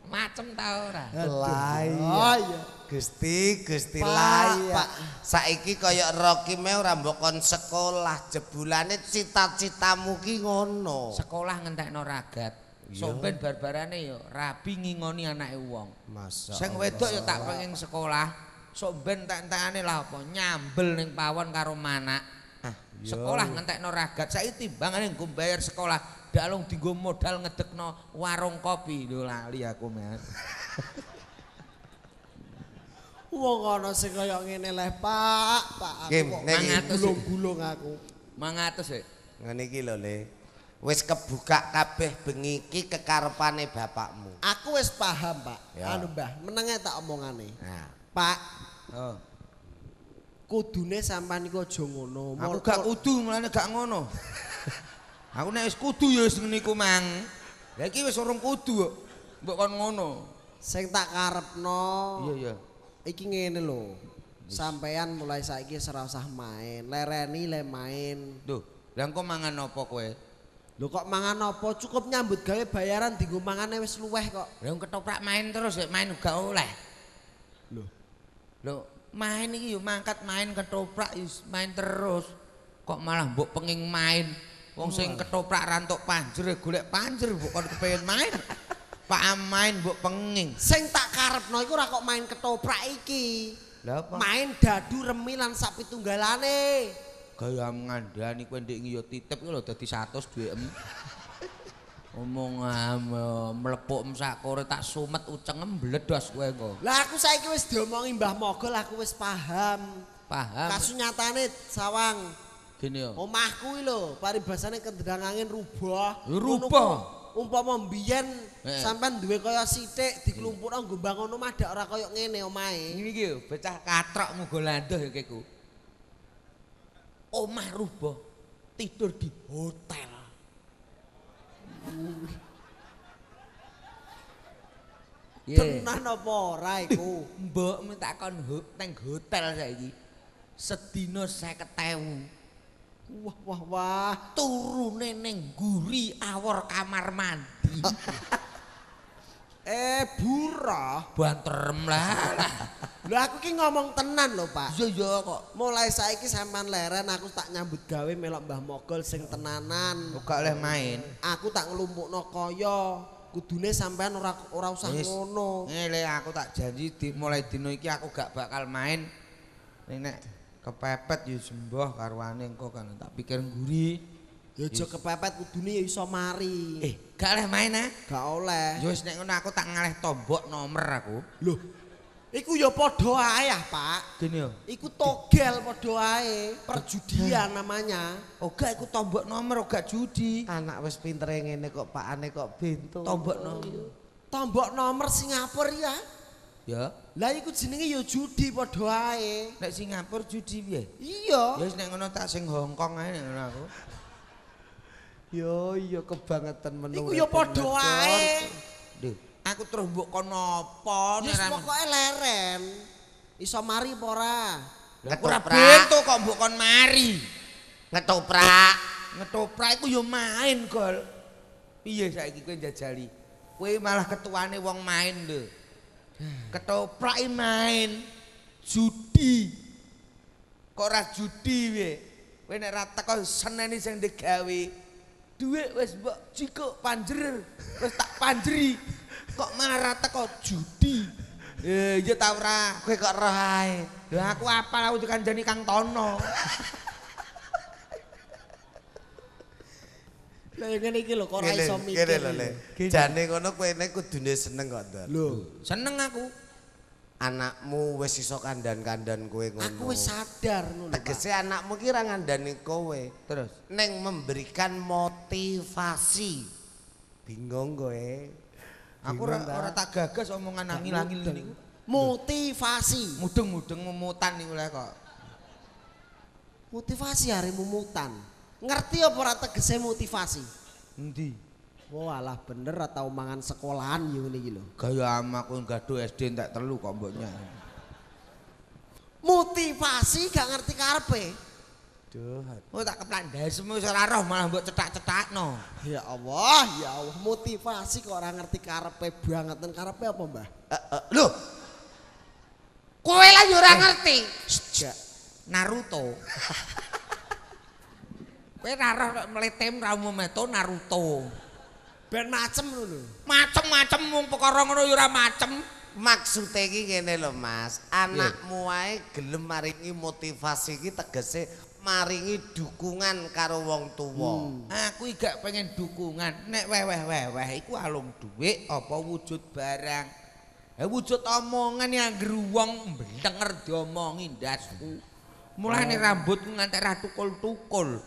macem ta ora layah gusti gusti layah saiki kaya rokime ora mbokon sekolah jebulane cita-citamu ki ngono sekolah ngentekno ragat Sopen barbarane yo rabi ngingoni anake wong. Masa. Sing wedok yo tak pengin sekolah. Sopen tak entekane lah apa nyambel ning pawon karo manak. ah, sekolah ngentek no ragat saya timbangan yang bayar sekolah dalung gue modal ngedek no warung kopi lu lali aku mas Wong ono sing kaya ngene leh, Pak. Pak aku kok gulung-gulung aku. Mangatus e. Ngene iki lho, Le. Wis kebuka kabeh bengi iki kekarepane bapakmu. Aku wis paham, Pak. Ya. Anu, Mbah, menenge tak omongane. Nah. Pak. Oh. kudune sampean iku aja ngono. Aku gak kudu mulane gak ngono. aku nek wis kudu ya wis niku mang. Lah iki wis urung kudu kok. Mbok kon ngono. Sing tak karepno. Iya iya. Iki ngene lho. Sampean mulai saiki serasa usah main, lereni le main. Duh, lha engko mangan opo kowe? Lho kok mangan opo? Cukup nyambut gawe bayaran dinggo mangane wis luweh kok. Lah ketoprak main terus main gak oleh. Lho. Lho, main iki yo mangkat main ketoprak main terus kok malah mbok penging main wong sing ketoprak rantuk panjer golek panjer mbok kon kepengin main Pak main mbok penging sing tak karepno iku ora kok main ketoprak iki lha main dadu remi lan sapi tunggalane gaya ngandani kowe ndek ngiyo titip ku lho dadi 100 duwe em Omong ame ah, mlepuk sak kore tak sumet uceng mbledos kowe engko. Lah aku saiki wis diomongi Mbah Mogol aku wis paham. Paham. Kasunyatane sawang. Gini ya. Omahku iki lho paribasane kendang angin rubuh. Rubuh. Umpama mbiyen eh. sampean duwe kaya sithik diklumpukno nggo bangun omah dak ora kaya ngene omahe. Ngene iki becah katrok muga landuh ya keku. Omah rubuh. Tidur di hotel. Tenan apa ora iku? Eh, mbok mintakon teng hotel saiki. Sedina 50.000. Wah wah wah, turune ning guri awor kamar mandi. Eh burah banterem lah. Lha aku ki ngomong tenan lho Pak. Iya iya kok. Mulai saiki sampean leren aku tak nyambut gawe melok Mbah Mogol sing tenanan. enggak oh, oleh main. Aku tak nglumpukno kaya kudune sampean ora ora usah ngono. Ngeleh aku tak janji mulai dino iki aku gak bakal main. Ning nek kepepet ya sembah karwane engko kan tak pikir ngguri. Ya aja kepepet kudune ya iso mari. Eh, gak oleh main ah? Gak oleh. Ya wis nek ngono aku tak ngalih tombok nomor aku. Loh. Iku ya padha ae Pak. Dene Iku togel padha ae, perjudian namanya. oh Oga iku tombok nomor oga oh, judi. Anak wis pintere ngene kok Pak ane kok bentuk. Tombok nomor. Tombok nomor Singapura ya. Ya. Lah iku jenenge ya judi padha ae. Nek Singapura judi piye? Iya. Ya wis nek ngono tak sing Hongkong ae aku. Yo yo kebangetan menunggu. Iku yo padha wae. Aku terus mbok kon apa? Wis pokoke leren. Iso mari apa ora? Ketoprak. Ora kok mbok kon mari. Ngetoprak. Ngetoprak iku yo main, Gol. Piye saiki kowe jajali? Kowe malah ketuane wong main lho. Ketoprak main judi. Kok ora judi weh. Kowe nek ra teko seneni sing digawe. duit wes mbok ciko panjer wes tak panjeri kok malah rata kok judi eh iya tau ra kowe kok ra ae lha aku apal aku dikandani Kang Tono Lah yen iki lho kok ora iso mikir. Jane ngono kowe nek kudune seneng kok, Ndar. Lho, seneng aku. anakmu wis iso kandhan-kandhan kowe ngono. Aku wis sadar ngono. Tegese anakmu ki ra ngandani kowe. Terus ning memberikan motivasi. Bingung kowe. Aku ora ora tak gagas omongan angin-angin niku. Motivasi. Mudeng-mudeng memutan niku lho kok. Motivasi hari memutan. Ngerti apa ora tegese motivasi? Endi? Wah, oh, lah bener atau mangan sekolahan yo ngene iki lho. Gaya ama kon gado SD entek terlalu kok mboknya. Motivasi gak ngerti karpe Duh. Oh tak keplandasmu wis ora roh malah mbok cetak no Ya Allah, ya Allah, motivasi kok orang ngerti karepe dan karpe apa, Mbah? Eh, uh, uh, lho. Kowe lah yo eh, ngerti. Sejak ya. Naruto. Kowe ora roh meletem ra umum Naruto. Ben macem lho. Macem-macem wong perkara ngono ya ora macem. Maksude iki ngene lho Mas, anakmu wae gelem maringi motivasi iki tegese maringi dukungan karo wong tuwa. Hmm. Aku iki gak pengen dukungan. Nek weh-weh-weh iku alung dhuwit apa wujud barang? Ya eh, wujud omongan yang gru wong denger diomongi ndasku. Mulane oh. rambut nganti ra tukul-tukul.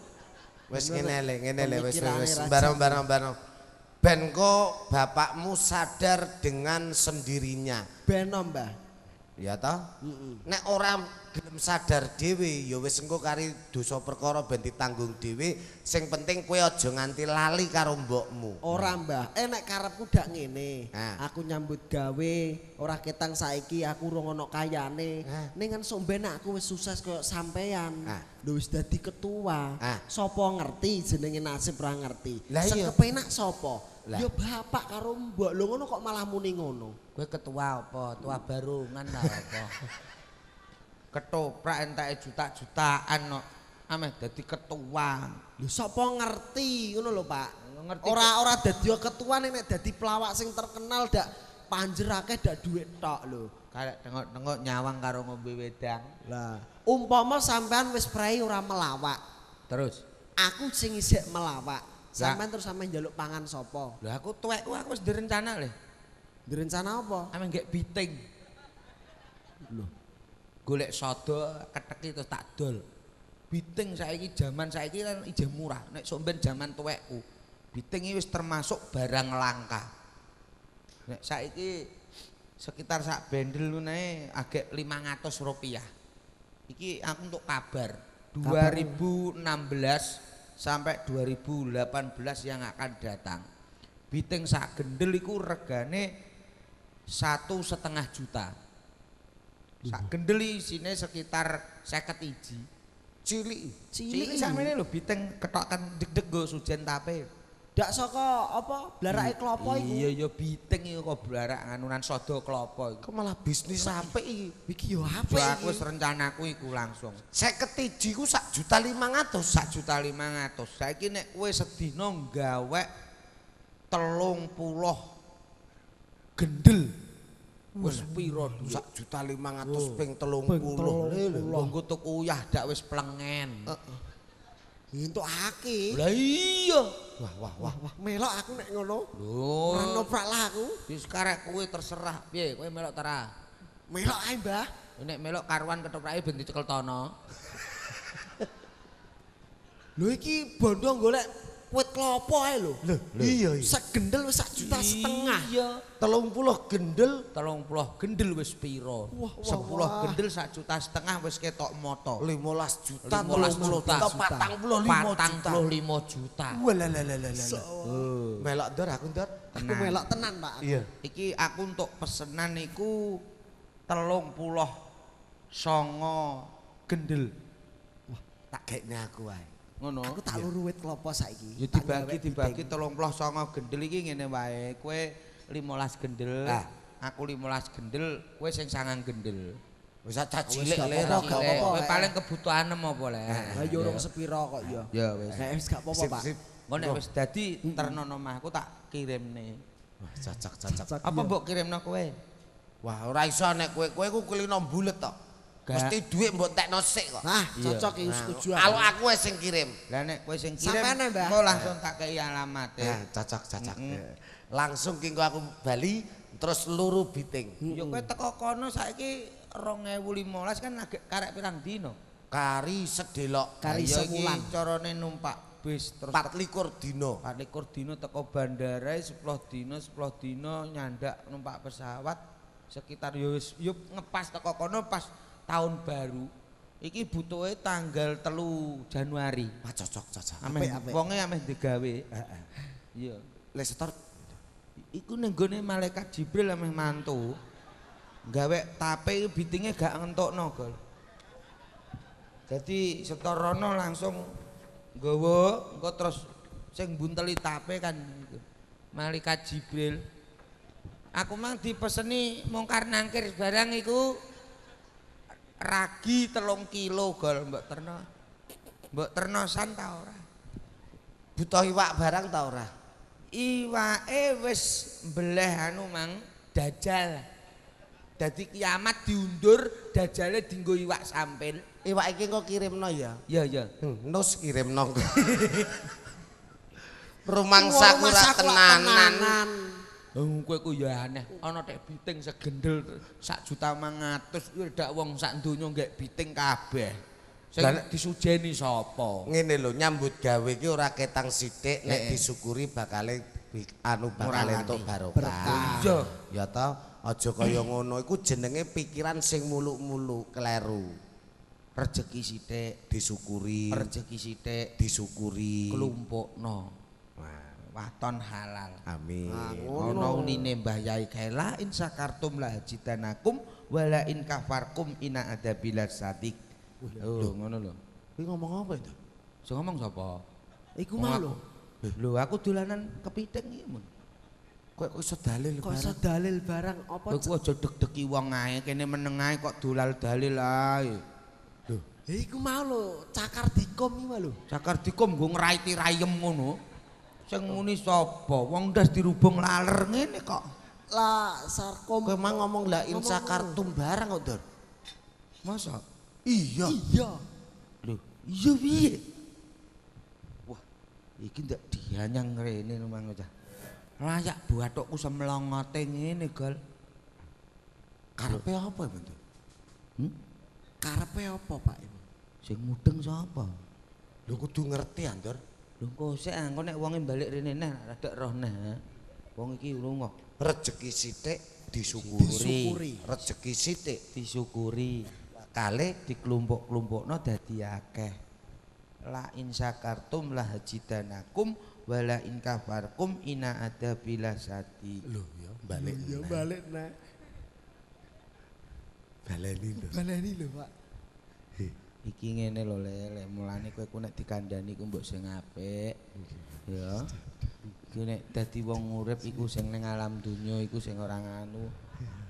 Wis ngene le, ngene le wis wis barang-barang-barang. ben ko bapakmu sadar dengan sendirinya ben mbah ya toh mm -mm. nek orang gelem sadar dewi. ya wis engko kari dosa perkara ben ditanggung dewi. sing penting kue aja nganti lali karo mbokmu ora hmm. mbah eh nek karepku dak ngene nah. aku nyambut gawe Orang ketang saiki aku rongonok kaya kayane nah. Nengan kan somben aku wis sukses koyo sampean nah. lho wis dadi ketua nah. Sopo ngerti jenenge nasib ora ngerti iya. sing sopo. sapa lah. Ya bapak karo mbak, lho ngono kok malah muni ngono. Kowe ketua apa? Tua barungan ta apa? Ketoprak entake juta-jutaan kok ameh dadi ketua. Lho sapa ngerti ngono lho Pak? Ngerti. Ora ora dadi ketua nek dadi pelawak sing terkenal dak panjer akeh dak duit tok lho. Kayak tengok-tengok nyawang karo ngombe wedang. Lah, umpama sampean wis prei ora melawak. Terus aku sing isih melawak. Sampean terus sampe jaluk pangan sopo. Lah aku tuwek aku wis direncana le. Direncana apa? Ame gak biting. Loh. Golek sodo keteki terus tak dol. Biting saiki jaman saiki kan ijeh murah. Nek sok ben jaman tuwekku, biting iki wis termasuk barang langka. Nek saiki sekitar sak bendel lu nae agak ratus rupiah. Iki aku untuk kabar. dua ribu enam belas sampai 2018 yang akan datang biting sak gendel itu regane satu setengah juta sak gendel sini sekitar seket iji cili cili, cili sama ini loh biting ketokan deg-deg gue sujen tape Dak soko apa blarake klopo iku? Iya ya biting iku kok blarak anunan sodo klopo iku. Kok malah bisnis sampe iki. Iki yo apa iki? Aku wis rencanaku iku langsung. 51 ku sak juta 500, sak juta 500. Saiki nek kowe sedina nggawe 30 gendel. Wis pira tuh? Sak juta 500 ping 30. Lha nggo tuku uyah dak wis plengen. Heeh. Uh -uh. Entuk akeh. Lah iya. wah wah wah wah melok aku nek ngono lho lah aku wis kowe terserah piye kowe melok tera melok ae mbah nek melok karuan ketoprake ben dicekel tono lho iki bondo golek wit klopo ae lho. Lho, iya iya. gendel wis sak juta setengah. Iya. 30 gendel, 30 gendel wis pira? 10 gendel sak juta setengah wis ketok moto. 15 juta, 15 juta. 45 juta. 45 juta. Wah, la la la la. Melok ndur aku ndur. Aku melok tenan, Pak. Iya. Iki aku untuk pesenan niku 30 songo gendel. Wah, tak gaekne aku wae. ngono aku tak luruh wit klopo saiki ya dibagi dibagi 39 gendel iki ngene wae kowe 15 gendel nah. aku 15 gendel kowe sing 9 gendel wis cacile lho gak apa-apa paling kebutuhan nem apa le ha yo rong sepira kok ya ya wis gak apa-apa pak ngono wis dadi terno nomahku tak kirimne wah cacak cacak apa mbok kirimno kowe wah ora iso nek kowe kowe ku kelino bulet tok Mesti duit mbok tekno sik kok. Hah, cocok iki setuju. Kalau aku wis sing kirim. Lah nek kowe sing kirim. Sampeyan Mbak. Mau langsung tak kei alamat ya. E. cocok cocok. Langsung ki aku Bali terus luru biting. Yo kowe teko kono saiki 2015 kan agak karek pirang dino? Kari sedelok. Kari sewulan. Carane numpak bis terus 24 dino. 24 dino teko bandara 10 dino 10 dino nyandak numpak pesawat sekitar yo yo ngepas teko kono pas tahun baru iki butuhnya tanggal telu Januari. Wah cocok cocok. Ameh wonge ameh digawe. Iya. Lek iku nenggone malaikat Jibril ameh mantu. Gawe tape bitinge gak ngentokno, Gol. Jadi rono langsung gowo engko terus sing bunteli tape kan malaikat Jibril. Aku mang dipeseni mongkar nangkir barang iku ragi telung kilo gol mbak terno mbak terno san tau ora butuh iwak barang tau ora iwa wis beleh anu mang dajal jadi kiamat diundur dajale dinggo iwak sampin iwak iki kok kirimno ya iya iya hmm, nus kirimno rumangsa kula tenanan, tenanan. Oh, kowe ku ya aneh. Ana tek biting segendel sak juta 500 kuwi dak wong sak donya nggek biting kabeh. Sing disujeni sapa? Ngene lho, nyambut gawe ki ora ketang sithik nek disyukuri bakale anu bakale entuk barokah. Ya ta, aja kaya ngono iku jenenge pikiran sing muluk-muluk kleru. rejeki sithik disyukuri. rejeki sithik disyukuri. Kelumpukno. waton halal. Amin. Ah, ono unine Mbah Yai kae insa in sakartum la hajidanakum wala in kafarkum ina adabilas sadik. Lho ngono lho. Kuwi ngomong apa itu? Sing ngomong sapa? Iku mah lho. Lho aku dolanan kepiting iki mun. Kok kok iso dalil barang. Kok iso dalil barang apa? Kowe aja deg-degi wong ae kene meneng ae kok dolal dalil ae. Lho, iku mau lho cakar dikom iki lho. Cakar dikom nggo ngraiti rayem ngono. Ceng muni sapa? Wong ndas dirubung laler ngene kok. Lah sarkom. Kowe mah ngomong lah insa kartum barang kok, Dur. Masa? Iya. Iya. Lho, iya piye? Wah, iki ndak dihanyang rene numang cah. Layak buatokku semlongote ngene, Gal Karepe apa, Bu? Hm? Karepe apa, Pak? Sing mudeng sapa? Lho kudu ngerti, Dur. Lho engko sik ah, engko nek wonge balik rene neh rada roh neh. Wong iki lunga. Rejeki sithik disyukuri. Rejeki sithik disyukuri. Kale dikelumpuk-kelumpukno dadi akeh. La in syakartum la hajidanakum wala in kafarkum ina ada bila sati. Lho ya balik. Lho hmm, ya balik nah. Baleni lho. Baleni lho, Pak. iki ngene lho le le mulane kowe ku nek dikandani ku mbok sing apik ya iki nek dadi wong urip iku sing ning alam dunya iku sing ora nganu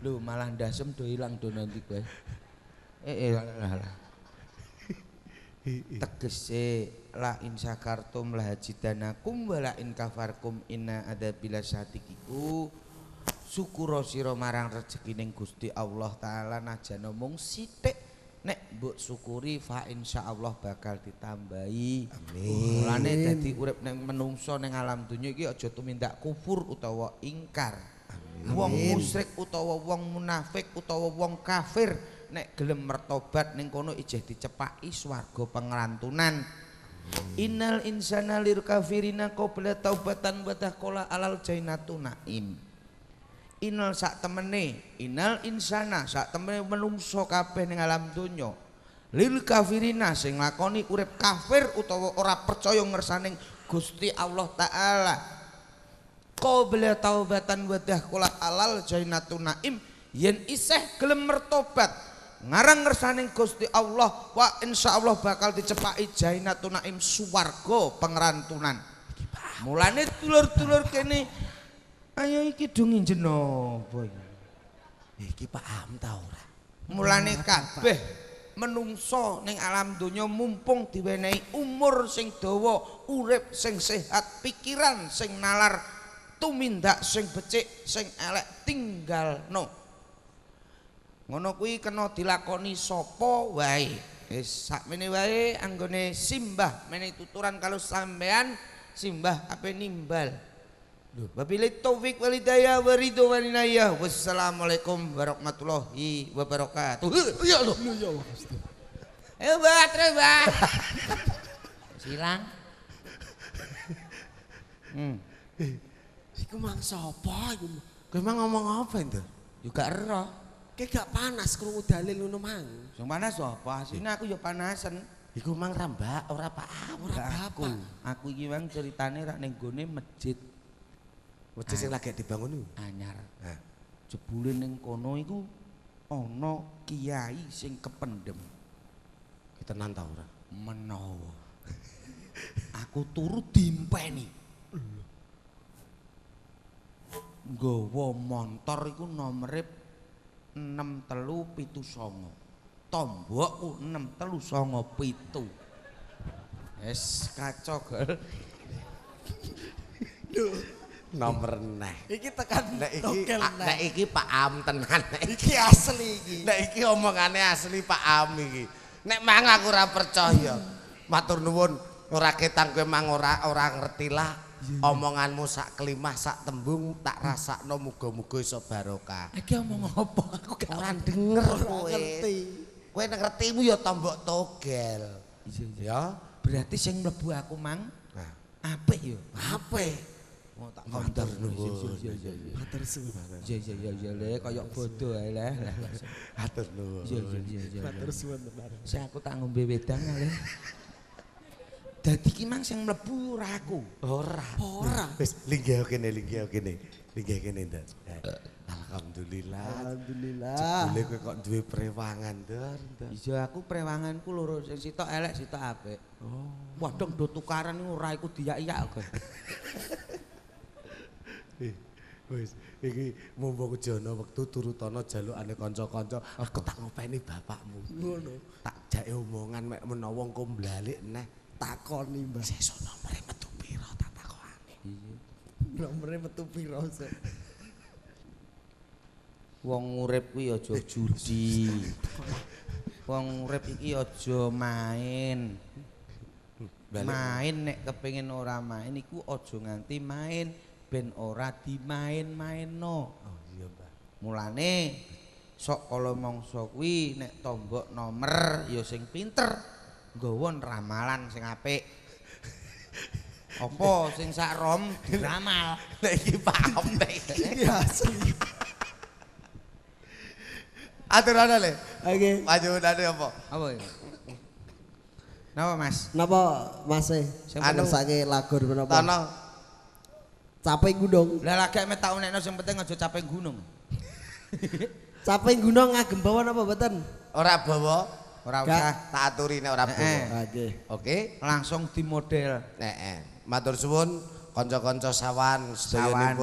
lho malah dasem do ilang do nanti kowe eh eh lah tegese la in syakartum la hajidanakum wa la in kafarkum inna adabila syatikiku syukur sira marang rezeki ning Gusti Allah taala najan mung sithik nek mbok syukuri fa insyaallah bakal ditambahi amin lane dadi urip ning menungso ning alam dunya iki aja tumindak kufur utawa ingkar amin wong musrik utawa wong munafik utawa wong kafir nek gelem mertobat ning kono ijeh dicepaki swarga pengelantunan innal insana lir kafirina qobla taubatan wa tahqala alal jainatu naim inal sak temene inal insana sak temene menungso kabeh ning alam donya lil kafirina sing lakoni urip kafir utawa ora percaya ngersaning Gusti Allah taala qabla taubatan wa dakhul alal jannatu naim yen isih gelem mertobat ngarang ngersaning Gusti Allah wa insyaallah bakal dicepaki jannatu naim suwarga pengerantunan mulane dulur-dulur kene Ayo iki dungin jenopo eh, iki. Iki Pak Am ta ora. Mulane kabeh menungso ning alam donya mumpung diwenehi umur sing dawa, urip sing sehat, pikiran sing nalar, tumindak sing becik, sing elek tinggal no. Ngono kuwi kena dilakoni sapa wae. Wis eh, sakmene wae anggone simbah meneh tuturan kalau sampean simbah ape nimbal. Wabillahi taufik walidaya wal inayah. Wassalamualaikum warahmatullahi wabarakatuh. Ya Allah. Ya, ya Allah. Ayo Mbak, terus Mbak. Silang. Hmm. Iku mang sapa iku? Kowe mang ngomong apa itu? Juga ero. Kowe gak panas krungu dalil ngono mang. Sing panas sapa? Sini aku ya panasan. Iku mang rambak ora apa-apa. Ora apa-apa. Aku iki mang ceritane rak ning gone masjid. Wedhus sing lagi dibangun iku anyar. Nah. Jebule ning kono iku ana kiai sing kependem. Kita ta ora? Menawa. Aku turu diimpeni. Gowo motor iku nomere 6379. Tombok 6397. Wes kacok. Duh. nomor neh. Iki tekan nek iki nek iki Pak Am tenan. Iki asli iki. Nek iki omongane asli Pak Am iki. Nek mang aku ora percaya. Matur nuwun ora ketang kowe mang ora ora ngerti Omonganmu sak kelimah sak tembung tak rasakno muga-muga iso barokah. Iki omong apa aku gak ora denger kowe. Ngerti. Kowe nek ngertimu ya tombok togel. Ya, berarti sing mlebu aku mang apik ya? Apik. Matur oh, nuwun. Matur suwun. Iya iya iya le kaya bodho ae le. Matur nuwun. Iya iya iya iya. Saya aku tak ngombe wedang ae. Dadi ki mang sing mlebu ora aku. Ora. Ora. Wis linggih kene linggih kene. Linggih kene Ndan. Eh, alhamdulillah. Alhamdulillah. Cekule kowe kok duwe prewangan, Ndan. Iya aku prewangan ku loro sing sitok elek sitok apik. Oh. Wadong do tukaran ora iku diyak-iyak kok. Wis iki mumpung jono wektu turu tono jalukane kanca-kanca aku tak ngopeni bapakmu ngono tak jake omongan mek menawa engko mblalik neh takoni mbah sesono mre metu pira tak takokane iya nomere metu pira se wong urip kuwi aja eh, judi wong urip iki aja main hmm. main nek kepengin ora main iku aja nganti main ben ora dimain no Oh iya, mbak Mulane sok kalau mangsa kuwi nek tombok nomer ya sing pinter, gowon ramalan sing apik. opo sing sak rom ramal Nek iki paham nek. Ya asli. le. Oke. nanti apa? Apa ya? Napa Mas? Napa Mas e? Sing anu. lagu menapa? Tanah Capek gunung. Lah lagi mek tak unekno sing penting aja capek gunung. capek gunung ngagem bawa apa beten Ora bawa. Ora usah tak aturi nek ora bawa. Eh, eh, oke. Oke, langsung dimodel. Heeh. Eh, matur suwun konco-konco sawan sawan.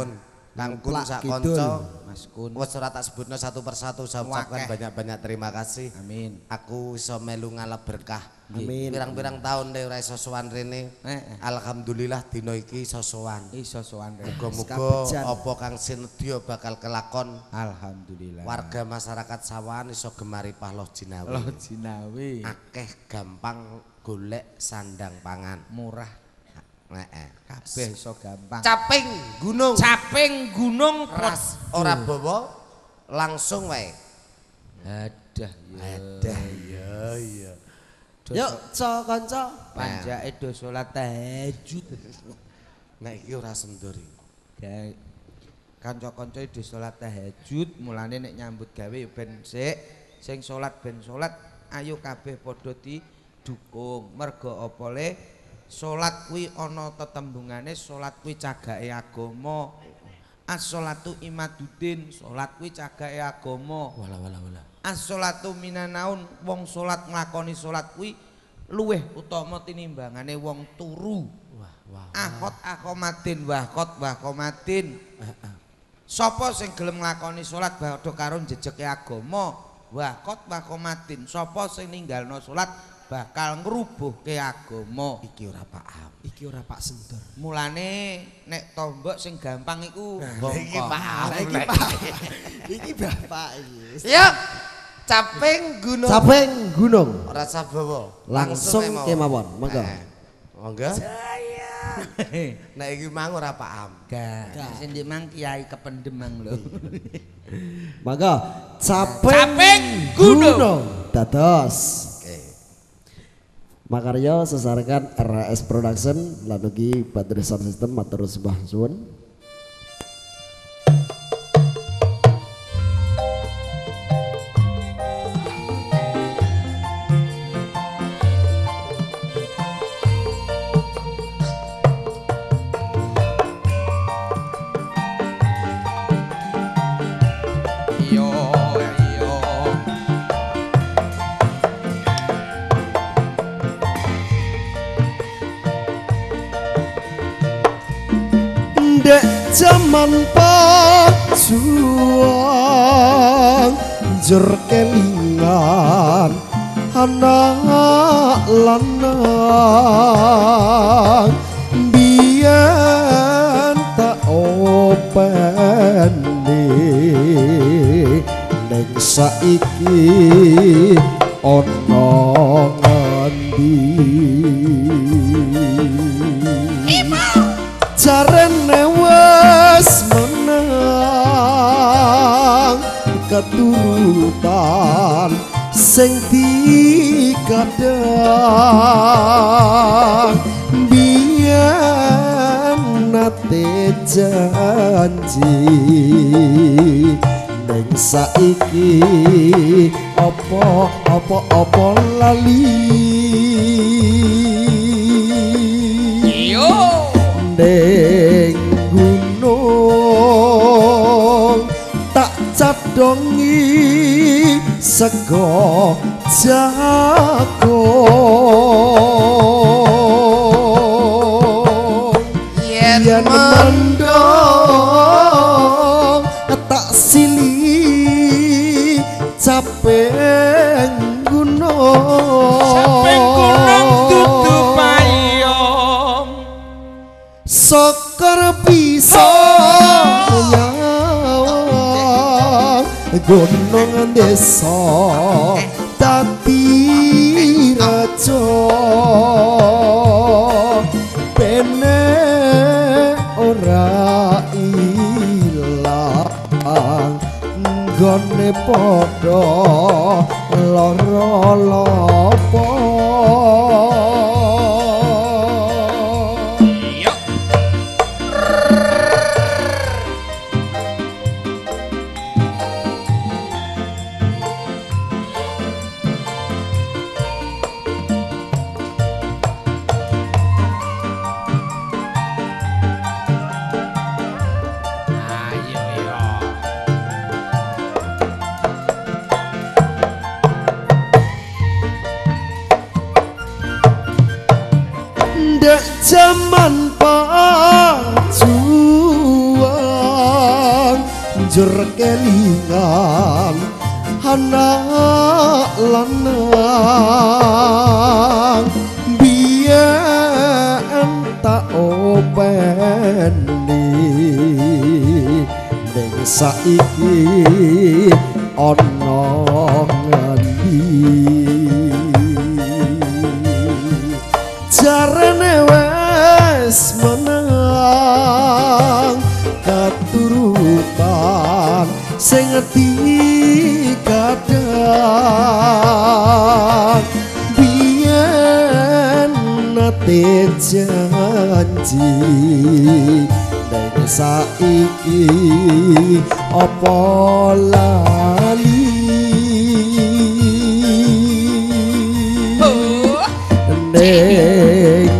Kang Kun sak konco Mas Kun. Wis ora tak sebutno satu persatu saya ucapkan banyak-banyak terima kasih. Amin. Aku iso melu ngalah berkah. Amin. Pirang-pirang tahun dari Raisa Soan Rene. Eh, Alhamdulillah dino iki iso soan. Iso soan. Muga-muga apa Kang Sinedya bakal kelakon. Alhamdulillah. Warga masyarakat Sawan iso gemari pahloh jinawi. Loh jinawi. Akeh gampang golek sandang pangan. Murah. Nah, kabeh iso gampang. Caping gunung. Caping gunung pos ora bawa langsung wae. Hadah ya. Hadah ya. ya. Yuk, co, konco. Panjak do sholat tahajud. Nek iki ora senduri. Gawe kanca-kanca di sholat tahajud, mulane nek nyambut gawe ben sik sing sholat ben sholat, ayo kabeh padha di dukung. Mergo opole le? Sholat kuwi ana tetembungane sholat kuwi cagake agama. As-sholatu imaduddin, sholat kuwi cagake agama. Wala wala wala. as-shalatu minanaun wong salat nglakoni salat kuwi luweh utama tinimbangane wong turu wah wah ahmadin wah qot wah qomadin sapa sing gelem nglakoni salat badhe karo jejeke agama Wahkot qot wah qomadin sapa sing ninggalno salat bakal ngrubuhke agama iki ora paham iki ora pak sendur mulane nek tombok sing gampang iku nah, iki paham iki bapak iki yuk Caping Gunung. Caping Gunung. Ora sabawa. Langsung kemawon. Monggo. Eh, monggo. Jaya. Nek iki mang ora paham. Gak. Sing ndek mang kiai kependemang lho. Monggo. Caping, Gunung. gunung. Dados. Oke. Okay. sesarkan RS Production lagi, ugi Badresan System matur sembah suwun. samping gunung tutup payung sokar bisa oh. gunung desa podo loro-loro Ola lali Neng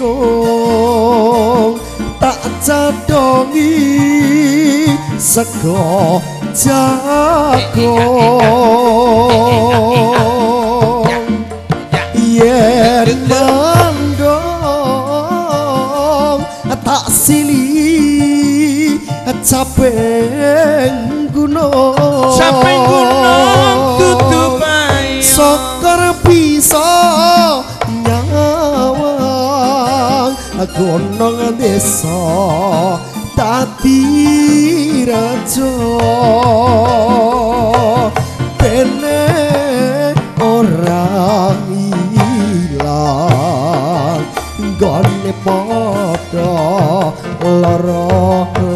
gunung tak cadongi sego jagung monong desa tapi raja pene ora ilang gone padha lara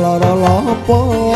lara lapor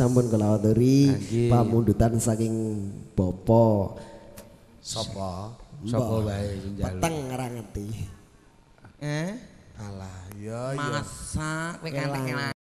sampun kula aturi pamundutan saking Bapa. Sapa? Sapa wae njaluk. Peteng ora ngerti. Eh? Alah, ya ya. Masa kowe kan